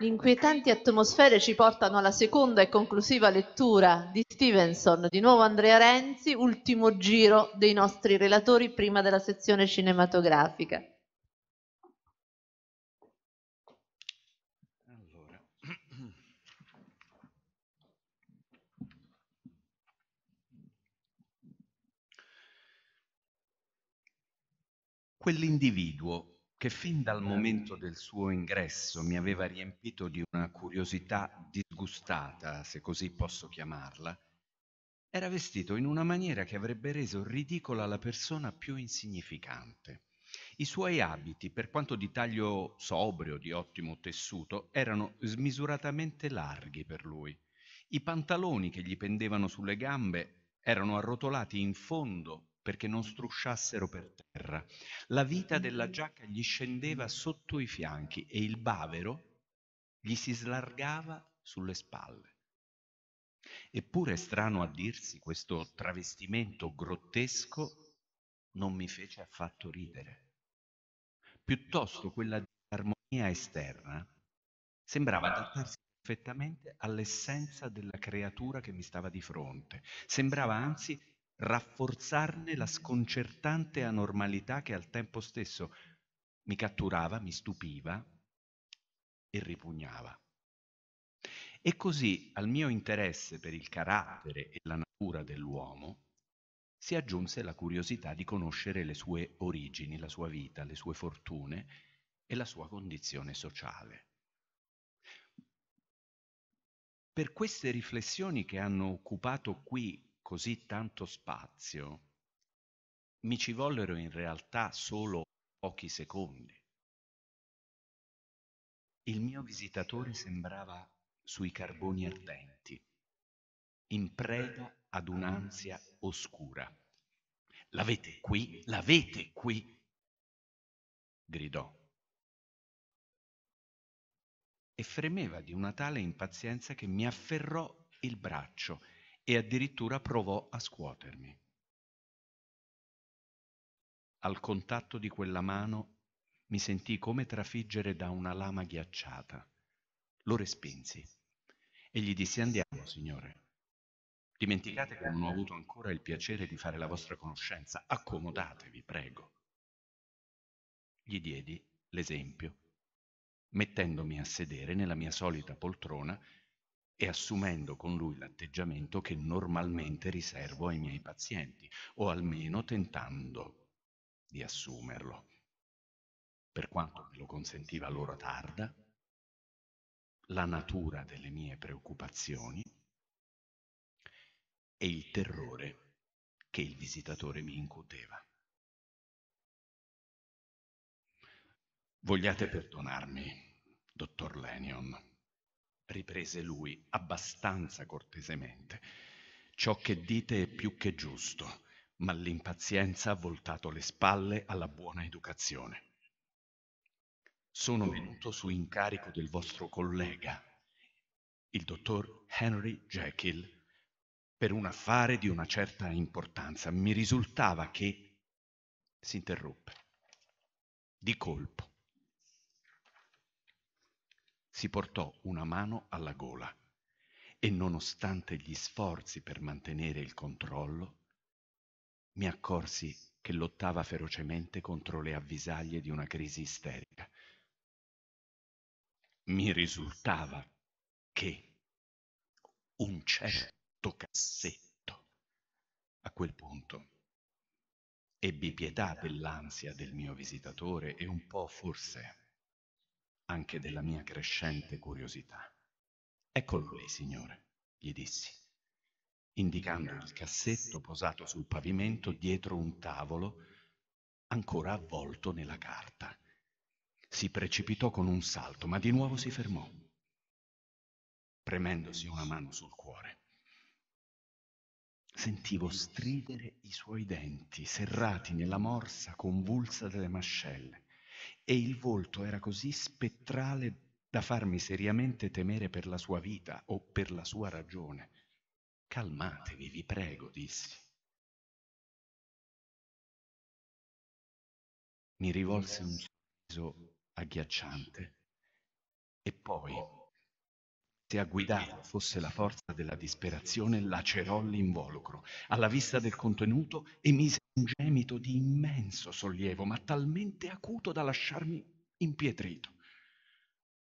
inquietanti atmosfere ci portano alla seconda e conclusiva lettura di Stevenson, di nuovo Andrea Renzi, ultimo giro dei nostri relatori prima della sezione cinematografica. Allora. Quell'individuo che fin dal ehm. momento del suo ingresso mi aveva riempito di una curiosità disgustata, se così posso chiamarla, era vestito in una maniera che avrebbe reso ridicola la persona più insignificante. I suoi abiti, per quanto di taglio sobrio, di ottimo tessuto, erano smisuratamente larghi per lui. I pantaloni che gli pendevano sulle gambe erano arrotolati in fondo perché non strusciassero per terra. La vita della mm-hmm. giacca gli scendeva sotto i fianchi e il bavero gli si slargava sulle spalle. Eppure, strano a dirsi, questo travestimento grottesco non mi fece affatto ridere. Piuttosto quella disarmonia esterna sembrava adattarsi perfettamente all'essenza della creatura che mi stava di fronte. Sembrava anzi rafforzarne la sconcertante anormalità che al tempo stesso mi catturava, mi stupiva e ripugnava. E così al mio interesse per il carattere e la natura dell'uomo si aggiunse la curiosità di conoscere le sue origini, la sua vita, le sue fortune e la sua condizione sociale. Per queste riflessioni che hanno occupato qui così tanto spazio, mi ci vollero in realtà solo pochi secondi. Il mio visitatore sembrava sui carboni ardenti, in preda ad un'ansia oscura. L'avete qui, l'avete qui, gridò. E fremeva di una tale impazienza che mi afferrò il braccio e addirittura provò a scuotermi. Al contatto di quella mano mi sentii come trafiggere da una lama ghiacciata. Lo respinsi e gli dissi andiamo, signore. Dimenticate che non ho avuto ancora il piacere di fare la vostra conoscenza. Accomodatevi, prego. Gli diedi l'esempio, mettendomi a sedere nella mia solita poltrona e assumendo con lui l'atteggiamento che normalmente riservo ai miei pazienti, o almeno tentando di assumerlo. Per quanto me lo consentiva l'ora tarda, la natura delle mie preoccupazioni e il terrore che il visitatore mi incuteva. Vogliate perdonarmi, dottor Lenion riprese lui abbastanza cortesemente. Ciò che dite è più che giusto, ma l'impazienza ha voltato le spalle alla buona educazione. Sono venuto su incarico del vostro collega, il dottor Henry Jekyll, per un affare di una certa importanza. Mi risultava che... si interruppe. Di colpo si portò una mano alla gola e nonostante gli sforzi per mantenere il controllo, mi accorsi che lottava ferocemente contro le avvisaglie di una crisi isterica. Mi risultava che un certo cassetto, a quel punto, ebbi pietà dell'ansia del mio visitatore e un po' forse anche della mia crescente curiosità. Eccolo lì, signore, gli dissi, indicando il cassetto posato sul pavimento dietro un tavolo ancora avvolto nella carta. Si precipitò con un salto, ma di nuovo si fermò, premendosi una mano sul cuore. Sentivo stridere i suoi denti, serrati nella morsa convulsa delle mascelle e il volto era così spettrale da farmi seriamente temere per la sua vita o per la sua ragione. Calmatevi, vi prego, dissi. Mi rivolse un sorriso agghiacciante e poi se a guidare fosse la forza della disperazione, lacerò l'involucro. Alla vista del contenuto emise un gemito di immenso sollievo, ma talmente acuto da lasciarmi impietrito.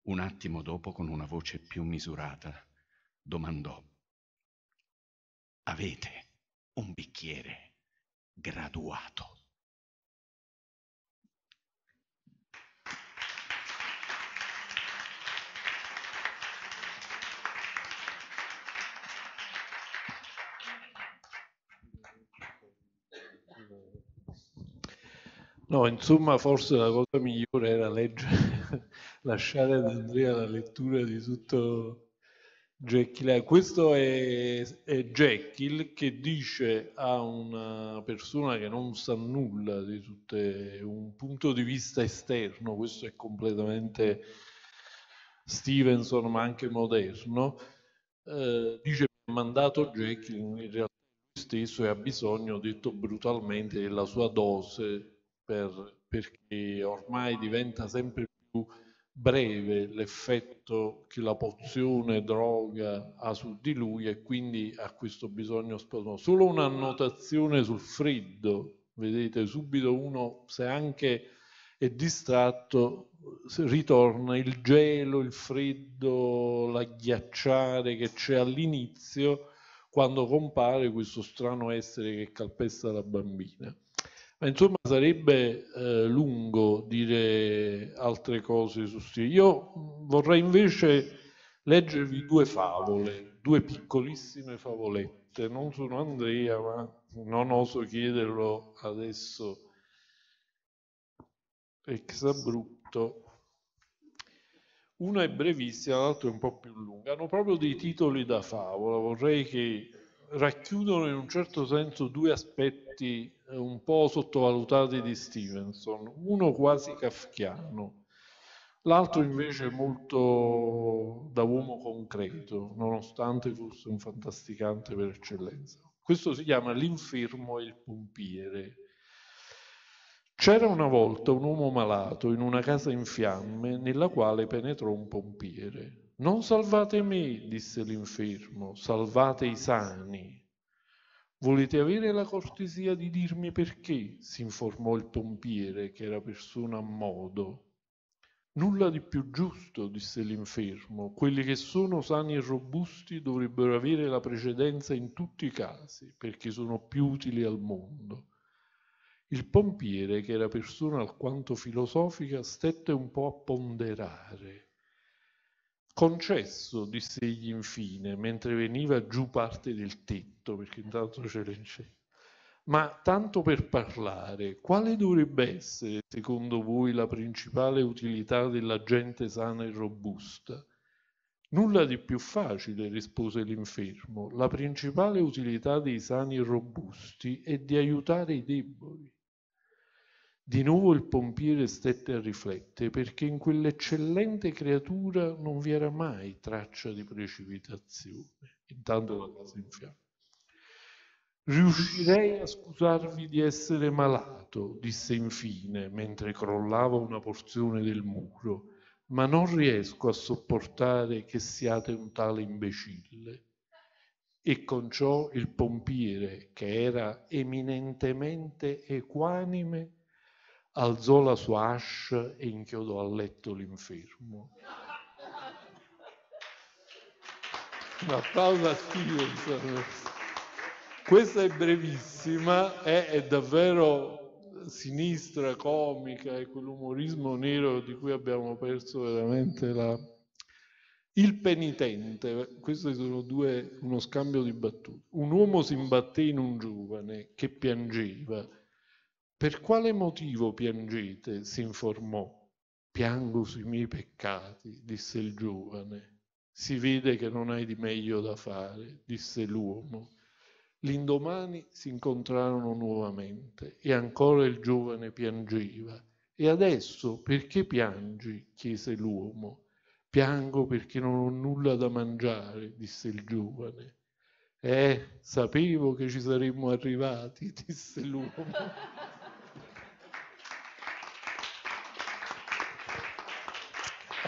Un attimo dopo, con una voce più misurata, domandò Avete un bicchiere graduato? No, insomma, forse la cosa migliore era leggere, lasciare ad Andrea la lettura di tutto Jekyll. Questo è, è Jekyll che dice a una persona che non sa nulla di tutte, un punto di vista esterno, questo è completamente Stevenson, ma anche moderno, eh, dice che ha mandato Jekyll in realtà stesso e ha bisogno, detto brutalmente, della sua dose per, perché ormai diventa sempre più breve l'effetto che la pozione droga ha su di lui e quindi ha questo bisogno spasmo. Solo un'annotazione sul freddo, vedete subito uno se anche è distratto ritorna il gelo, il freddo, l'agghiacciare che c'è all'inizio quando compare questo strano essere che calpesta la bambina. Ma insomma sarebbe eh, lungo dire altre cose su Stile. Io vorrei invece leggervi due favole, due piccolissime favolette, non sono Andrea, ma non oso chiederlo adesso ex abrupto. Una è brevissima, l'altra è un po' più lunga, hanno proprio dei titoli da favola, vorrei che racchiudono in un certo senso due aspetti eh, un po' sottovalutati di Stevenson, uno quasi kafkiano, l'altro invece molto da uomo concreto, nonostante fosse un fantasticante per eccellenza. Questo si chiama l'infermo e il pompiere. C'era una volta un uomo malato in una casa in fiamme nella quale penetrò un pompiere. Non salvate me, disse l'infermo, salvate i sani. Volete avere la cortesia di dirmi perché? si informò il pompiere, che era persona a modo. Nulla di più giusto, disse l'infermo. Quelli che sono sani e robusti dovrebbero avere la precedenza in tutti i casi, perché sono più utili al mondo. Il pompiere, che era persona alquanto filosofica, stette un po' a ponderare. Concesso, disse egli infine, mentre veniva giù parte del tetto, perché intanto ce l'enceva. Ma tanto per parlare, quale dovrebbe essere, secondo voi, la principale utilità della gente sana e robusta? Nulla di più facile, rispose l'infermo. La principale utilità dei sani e robusti è di aiutare i deboli. Di nuovo il pompiere stette a riflettere perché in quell'eccellente creatura non vi era mai traccia di precipitazione. Intanto la casa in fiamme. Riuscirei a scusarvi di essere malato, disse infine, mentre crollava una porzione del muro, ma non riesco a sopportare che siate un tale imbecille. E con ciò il pompiere, che era eminentemente equanime, alzò la sua ascia e inchiodò a letto l'infermo. Un applauso a Stevenson. Questa è brevissima, è, è davvero sinistra, comica, è quell'umorismo nero di cui abbiamo perso veramente la... Il penitente, questi sono due, uno scambio di battute. Un uomo si imbatté in un giovane che piangeva per quale motivo piangete? si informò. Piango sui miei peccati, disse il giovane. Si vede che non hai di meglio da fare, disse l'uomo. L'indomani si incontrarono nuovamente e ancora il giovane piangeva. E adesso perché piangi? chiese l'uomo. Piango perché non ho nulla da mangiare, disse il giovane. Eh, sapevo che ci saremmo arrivati, disse l'uomo.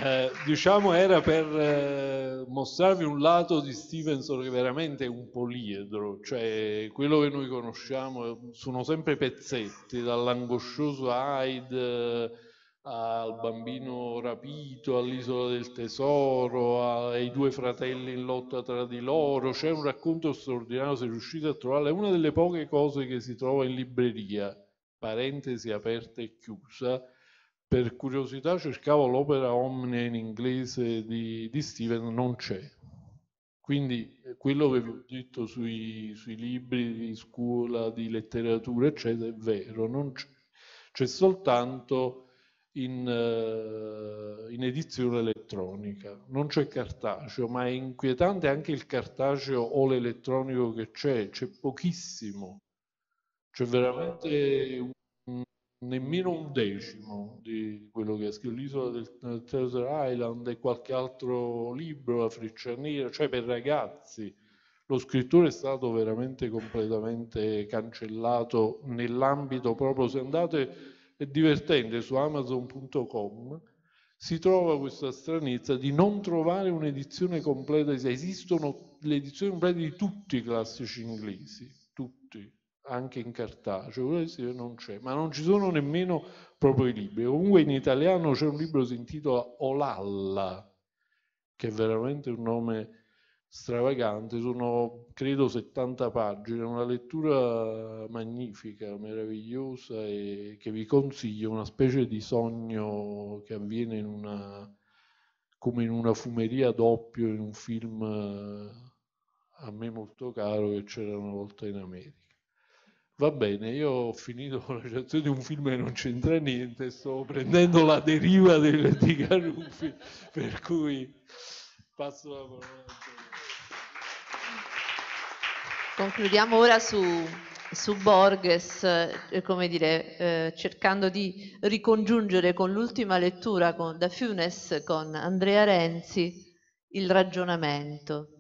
eh, diciamo era per eh, mostrarvi un lato di Stevenson che veramente è un poliedro, cioè quello che noi conosciamo eh, sono sempre pezzetti, dall'angoscioso Hyde eh, al bambino rapito, all'isola del tesoro, ai due fratelli in lotta tra di loro, c'è un racconto straordinario, se riuscite a trovarlo, è una delle poche cose che si trova in libreria, parentesi aperta e chiusa, per curiosità cercavo l'opera omnia in inglese di, di Steven, non c'è. Quindi eh, quello che vi ho detto sui, sui libri di scuola, di letteratura, eccetera, è vero, non c'è. C'è soltanto in, uh, in, edizione elettronica, non c'è cartaceo, ma è inquietante anche il cartaceo o l'elettronico che c'è, c'è pochissimo, c'è veramente un nemmeno un decimo di quello che ha scritto l'isola del Treasure Island e qualche altro libro, La freccia nera, cioè per ragazzi. Lo scrittore è stato veramente completamente cancellato nell'ambito proprio, se andate, è divertente, su amazon.com si trova questa stranezza di non trovare un'edizione completa, esistono le edizioni complete di tutti i classici inglesi, anche in cartaceo, non c'è, ma non ci sono nemmeno proprio i libri. Comunque in italiano c'è un libro che si intitola Olalla, che è veramente un nome stravagante, sono credo 70 pagine, una lettura magnifica, meravigliosa e che vi consiglio, una specie di sogno che avviene in una, come in una fumeria doppio in un film eh, a me molto caro che c'era una volta in America. Va bene, io ho finito con la recensione di un film che non c'entra niente, sto prendendo la deriva del, di Caruffi, per cui passo la parola. Concludiamo ora su, su Borges, eh, come dire, eh, cercando di ricongiungere con l'ultima lettura con, da Funes con Andrea Renzi il ragionamento.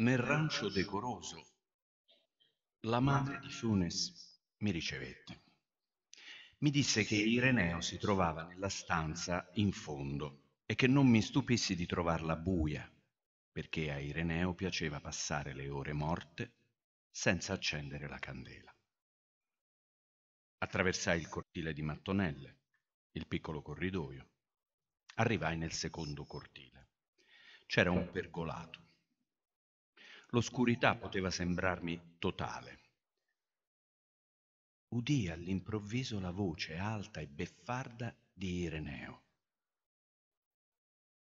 nel rancio decoroso, la madre di Funes mi ricevette. Mi disse che Ireneo si trovava nella stanza in fondo e che non mi stupissi di trovarla buia, perché a Ireneo piaceva passare le ore morte senza accendere la candela. Attraversai il cortile di mattonelle, il piccolo corridoio. Arrivai nel secondo cortile. C'era un pergolato l'oscurità poteva sembrarmi totale. Udì all'improvviso la voce alta e beffarda di Ireneo.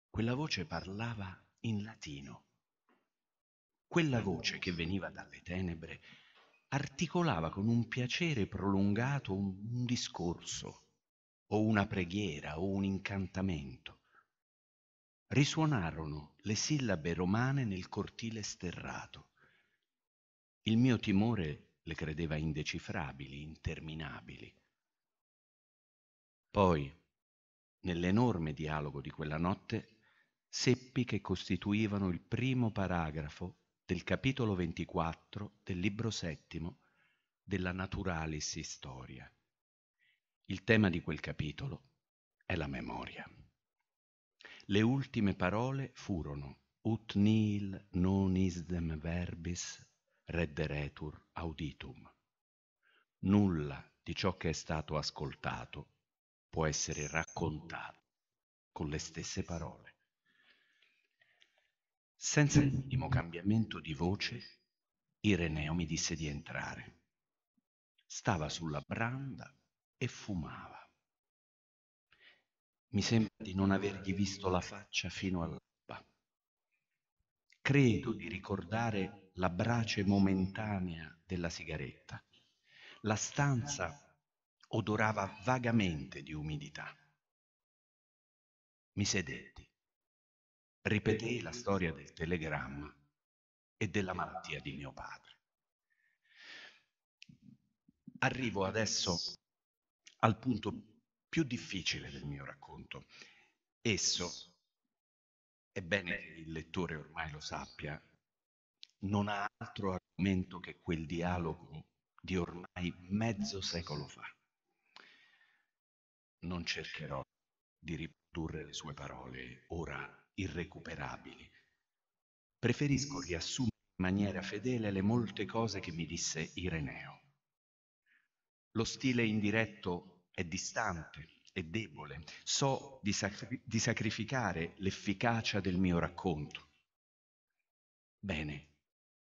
Quella voce parlava in latino. Quella voce che veniva dalle tenebre articolava con un piacere prolungato un, discorso o una preghiera o un incantamento risuonarono le sillabe romane nel cortile sterrato. Il mio timore le credeva indecifrabili, interminabili. Poi, nell'enorme dialogo di quella notte, seppi che costituivano il primo paragrafo del capitolo 24 del libro settimo della Naturalis Historia. Il tema di quel capitolo è la memoria. Le ultime parole furono Ut nihil non isdem verbis redderetur auditum. Nulla di ciò che è stato ascoltato può essere raccontato con le stesse parole. Senza il minimo cambiamento di voce, Ireneo mi disse di entrare. Stava sulla branda e fumava. Mi sembra di non avergli visto la faccia fino all'alba. Credo di ricordare la brace momentanea della sigaretta. La stanza odorava vagamente di umidità. Mi sedetti. Ripetei la storia del telegramma e della malattia di mio padre. Arrivo adesso al punto più difficile del mio racconto. Esso, è il lettore ormai lo sappia, non ha altro argomento che quel dialogo di ormai mezzo secolo fa. Non cercherò di riprodurre le sue parole, ora irrecuperabili. Preferisco riassumere in maniera fedele le molte cose che mi disse Ireneo. Lo stile indiretto è distante, è debole, so di, sacri- di sacrificare l'efficacia del mio racconto. Bene,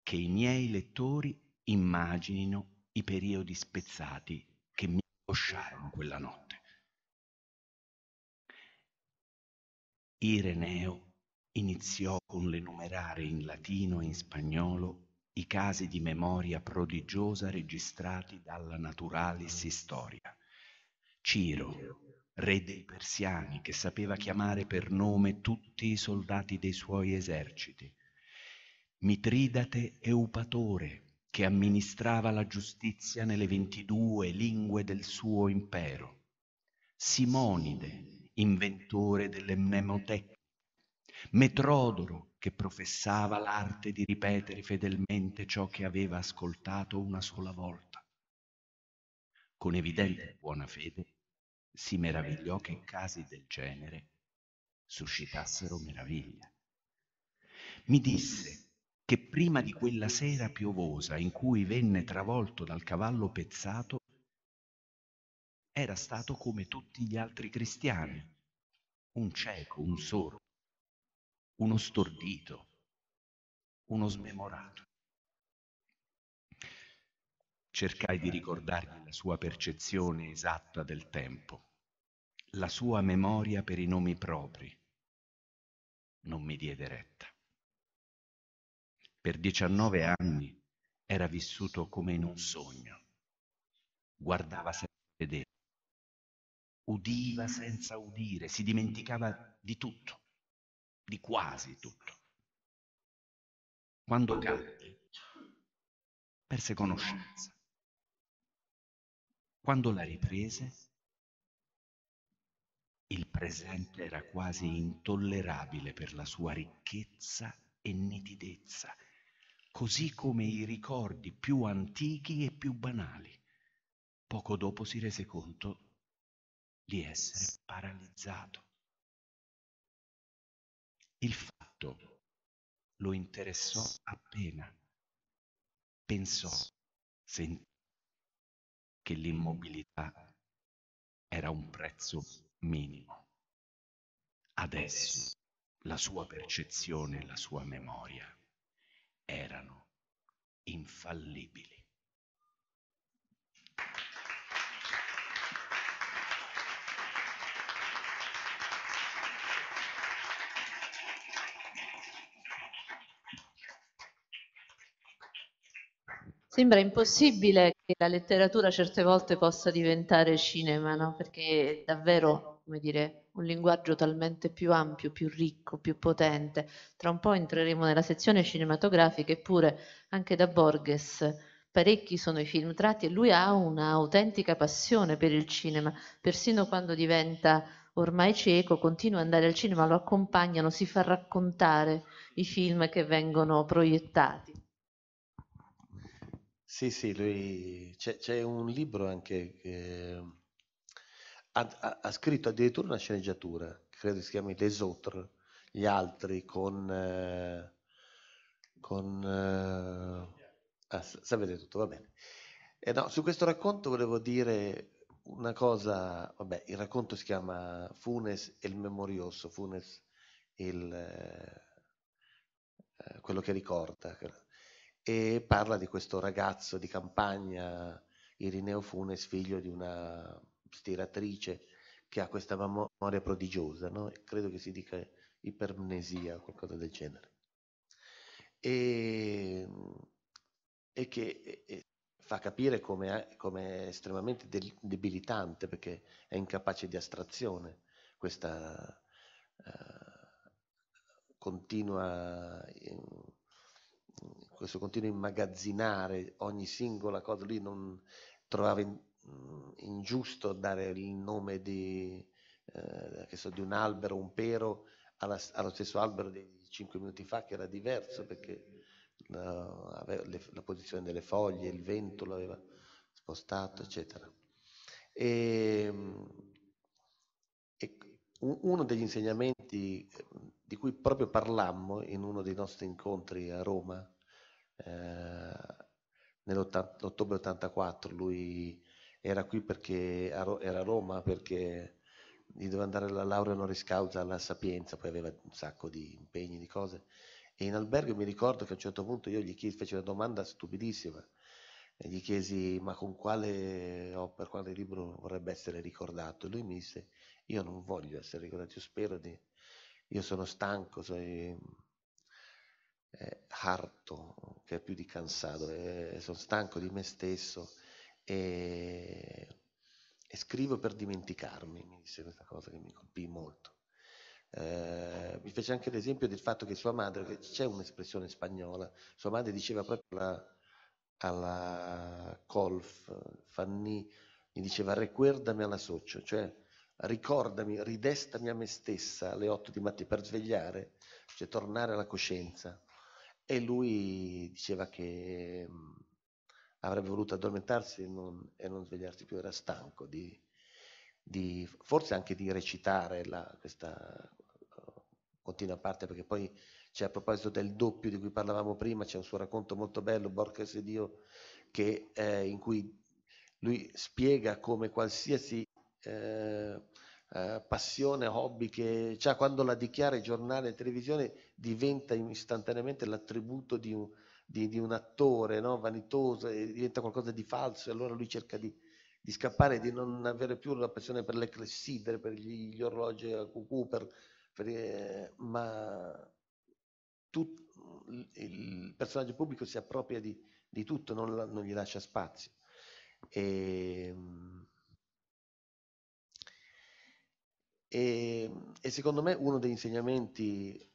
che i miei lettori immaginino i periodi spezzati che mi angosciarono quella notte. Ireneo iniziò con l'enumerare in latino e in spagnolo i casi di memoria prodigiosa registrati dalla Naturalis Historia Ciro, re dei Persiani, che sapeva chiamare per nome tutti i soldati dei suoi eserciti, Mitridate Eupatore, che amministrava la giustizia nelle ventidue lingue del suo impero, Simonide, inventore delle mnemotecche, Metrodoro, che professava l'arte di ripetere fedelmente ciò che aveva ascoltato una sola volta. Con evidente buona fede, si meravigliò che casi del genere suscitassero meraviglia. Mi disse che prima di quella sera piovosa in cui venne travolto dal cavallo pezzato, era stato come tutti gli altri cristiani, un cieco, un sordo, uno stordito, uno smemorato. Cercai di ricordargli la sua percezione esatta del tempo, la sua memoria per i nomi propri. Non mi diede retta. Per 19 anni era vissuto come in un sogno. Guardava senza vedere, udiva senza udire, si dimenticava di tutto, di quasi tutto. Quando cadde, perse conoscenza. Quando la riprese, il presente era quasi intollerabile per la sua ricchezza e nitidezza, così come i ricordi più antichi e più banali. Poco dopo si rese conto di essere paralizzato. Il fatto lo interessò appena. Pensò, sentì che mm. l'immobilità era un prezzo minimo. Adesso la sua percezione e la sua memoria erano infallibili. Sembra impossibile che la letteratura certe volte possa diventare cinema, no? perché è davvero, come dire, un linguaggio talmente più ampio, più ricco, più potente. Tra un po' entreremo nella sezione cinematografica, eppure anche da Borges parecchi sono i film tratti e lui ha un'autentica passione per il cinema, persino quando diventa ormai cieco, continua ad andare al cinema, lo accompagnano, si fa raccontare i film che vengono proiettati. Sì, sì, lui c'è, c'è un libro anche che mm, ha, ha- ha scritto addirittura una sceneggiatura, credo si chiami Les Autres, gli altri con, eh, con eh, ah, sapete tutto, va bene. Eh, no, su questo racconto volevo dire una cosa, vabbè, il racconto si chiama Funes e il memorioso, Funes il, eh, eh quello che ricorda, che- e parla di questo ragazzo di campagna, Irineo Funes, figlio di una stiratrice che ha questa memoria prodigiosa, no? credo che si dica ipermnesia o qualcosa del genere. E, e che e, fa capire come è, come è estremamente debilitante perché è incapace di astrazione questa uh, continua... Uh, questo continuo immagazzinare ogni singola cosa, lì non trovava in, mm, ingiusto dare il nome di, eh, so, di un albero, un pero, alla, allo stesso albero di cinque minuti fa che era diverso perché la, eh, la, la posizione delle foglie, il vento lo aveva spostato, eccetera. E, e uno degli insegnamenti eh, di cui proprio parlammo in uno dei nostri incontri a Roma, eh, nell'ottobre 84 lui era qui perché era a Roma perché gli doveva andare la laurea honoris causa alla Sapienza, poi aveva un sacco di impegni, di cose. E in albergo mi ricordo che a un certo punto io gli chiesi, feci una domanda stupidissima, e gli chiesi ma con quale opera, quale libro vorrebbe essere ricordato? E lui mi disse, io non voglio essere ricordato, io spero di... Io sono stanco, sono ehm, eh, harto, che è più di cansato, eh, sono stanco di me stesso e, e, scrivo per dimenticarmi, mi disse questa cosa che mi colpì molto. Eh, mi fece anche l'esempio del fatto che sua madre, che c'è un'espressione spagnola, sua madre diceva proprio alla, alla Colf, Fanny, mi diceva recuerdami alla socio, cioè ricordami, ridestami a me stessa alle 8 di mattina per svegliare, cioè tornare alla coscienza e lui diceva che mh, mhmm, avrebbe voluto addormentarsi e non, e non, svegliarsi più, era stanco di, di forse anche di recitare la, questa continua parte, perché poi c'è a proposito del doppio di cui parlavamo prima, c'è un suo racconto molto bello, Borges e Dio, che, eh, in cui lui spiega come qualsiasi eh, eh, passione, hobby che già quando la dichiara in giornale e televisione diventa istantaneamente l'attributo di un, di, di un attore no? vanitoso e diventa qualcosa di falso e allora lui cerca di, di scappare, di non avere più la passione per le clessidre, per gli, gli orologi a cucù, per, per, eh, ma tut, il personaggio pubblico si appropria di, di tutto, non, non, gli lascia spazio. E, ehm, E, ehm, e, secondo me uno degli insegnamenti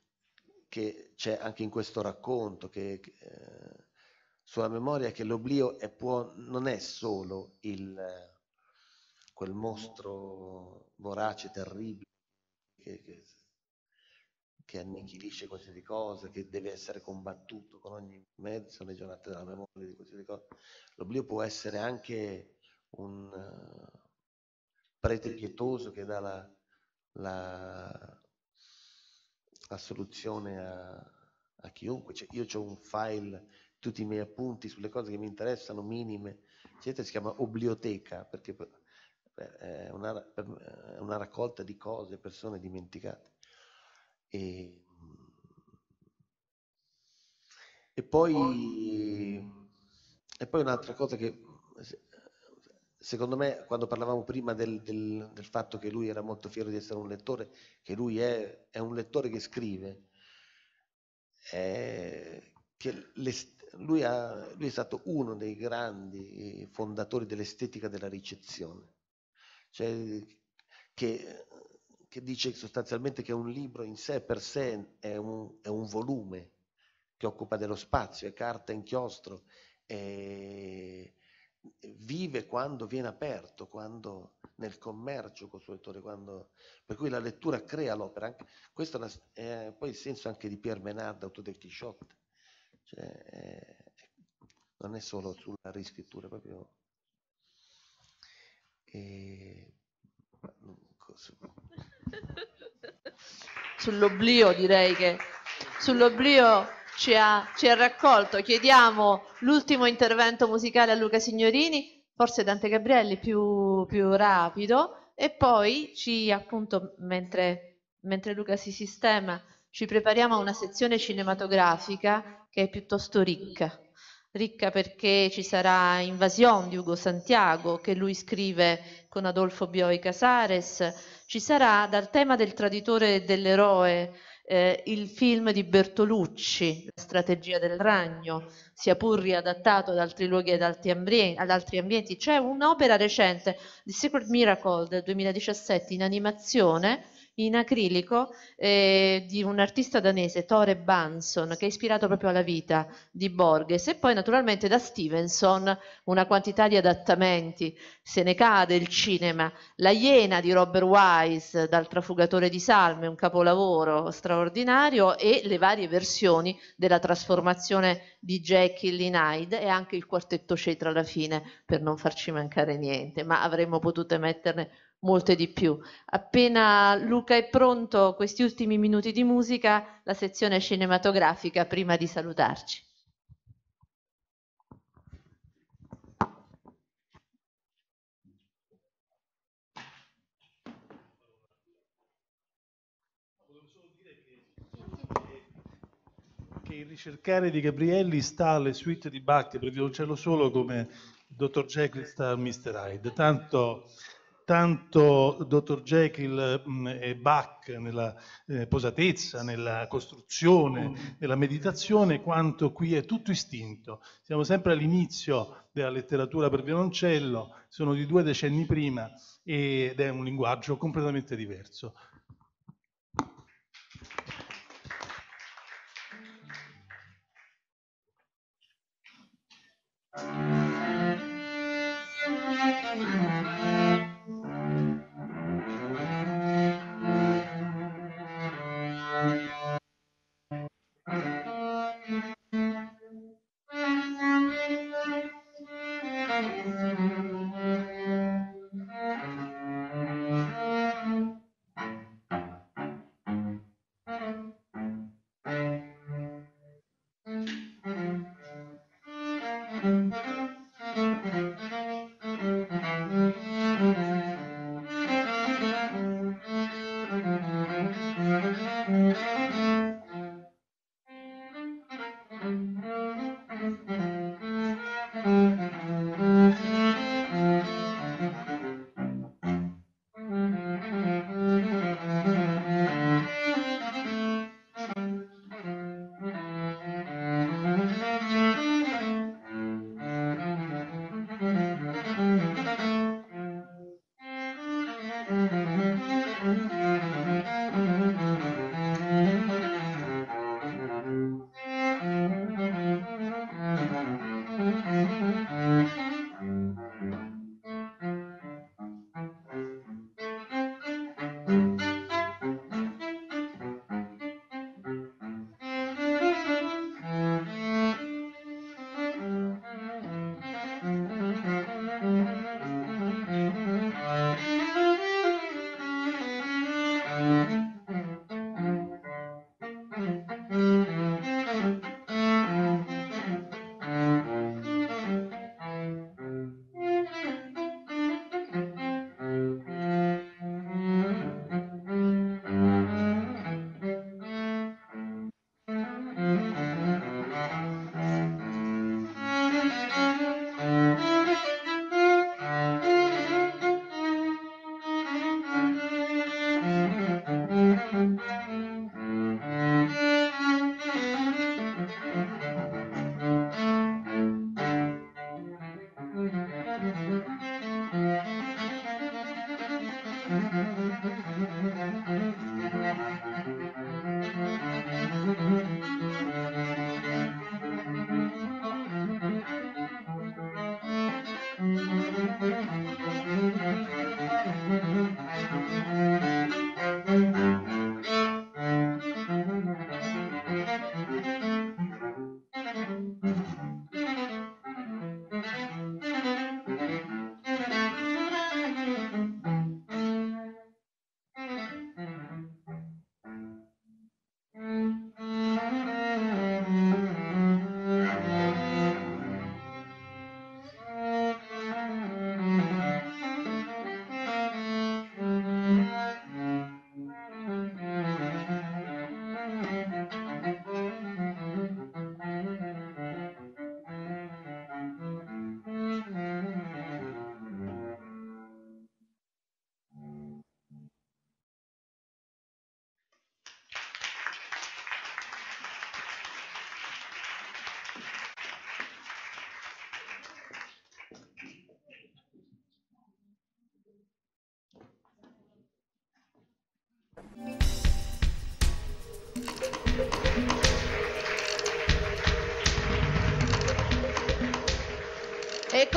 che c'è anche in questo racconto che, che, eh, sulla memoria è che l'oblio è può, non è solo il, quel mostro vorace, terribile, che, che, che annichilisce qualsiasi cosa, che deve essere combattuto con ogni mezzo, le giornate della memoria di qualsiasi cosa. L'oblio può essere anche un uh, prete pietoso che dà la la, la soluzione a, a chiunque. Cioè, io ho un file, tutti i miei appunti sulle cose che mi interessano, minime, eccetera, si chiama biblioteca perché eh, è una, è una raccolta di cose, persone dimenticate. E, e poi, e poi un'altra cosa che secondo me, quando parlavamo prima del, del, del, fatto che lui era molto fiero di essere un lettore, che lui è, è un lettore che scrive, è, che lui, ha, lui, è stato uno dei grandi fondatori dell'estetica della ricezione, cioè che, che, dice sostanzialmente che un libro in sé per sé è un, è un volume che occupa dello spazio, è carta, inchiostro, è vive quando viene aperto, quando nel commercio col suo lettore, quando... per cui la lettura crea l'opera. Anche... questo è poi il senso anche di Pierre Menard, autore del Quixote, cioè, è... non è solo sulla riscrittura, è proprio... E... Sull'oblio direi che sull'oblio ci ha, ci ha raccolto. Chiediamo l'ultimo intervento musicale a Luca Signorini, forse Dante Gabrielli più, più rapido, e poi ci appunto, mentre, mentre Luca si sistema, ci prepariamo a una sezione cinematografica che è piuttosto ricca ricca perché ci sarà Invasion di Ugo Santiago che lui scrive con Adolfo Bioi Casares, ci sarà dal tema del traditore e dell'eroe eh, il film di Bertolucci, La strategia del ragno, sia pur riadattato ad altri luoghi e ad altri, ambienti. C'è un'opera recente, The Secret Miracle del 2017, in animazione, in acrilico eh, di un artista danese, Tore Banson, che è ispirato mm. proprio alla vita di Borges e poi naturalmente da Stevenson una quantità di adattamenti, se ne cade il cinema, La Iena di Robert Wise dal Trafugatore di Salme, un capolavoro straordinario e le varie versioni della trasformazione di Jekyll in Hyde e anche il quartetto cetra alla fine per non farci mancare niente, ma avremmo potuto metterne molte di più. Appena Luca è pronto, questi ultimi minuti di musica, la sezione cinematografica prima di salutarci. che il ricercare di Gabrielli sta alle suite di Bacchi, perché non c'è lo solo come il dottor Jekyll sta al Mr. Hyde. Tanto tanto dottor Jekyll mm, e Bach nella eh, posatezza, nella costruzione, mm. nella meditazione, quanto qui è tutto istinto. Siamo sempre all'inizio della letteratura per violoncello, sono di due decenni prima ed è un linguaggio completamente diverso.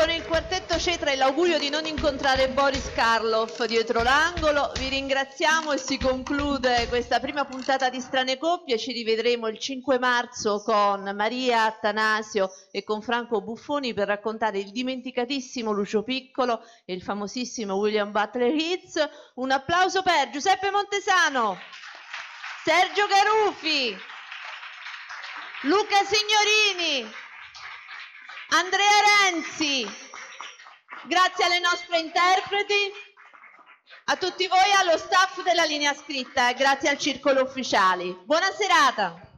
Con il quartetto Cetra e l'augurio di non incontrare Boris Karloff dietro l'angolo, vi ringraziamo e si conclude questa prima puntata di Strane Coppie. Ci rivedremo il 5 marzo con Maria Attanasio e con Franco Buffoni per raccontare il dimenticatissimo Lucio Piccolo e il famosissimo William Butler Hitz. Un applauso per Giuseppe Montesano, Sergio Garufi, Luca Signorini. Andrea Renzi, grazie alle nostre interpreti, a tutti voi e allo staff della linea scritta e grazie al circolo ufficiali. Buona serata.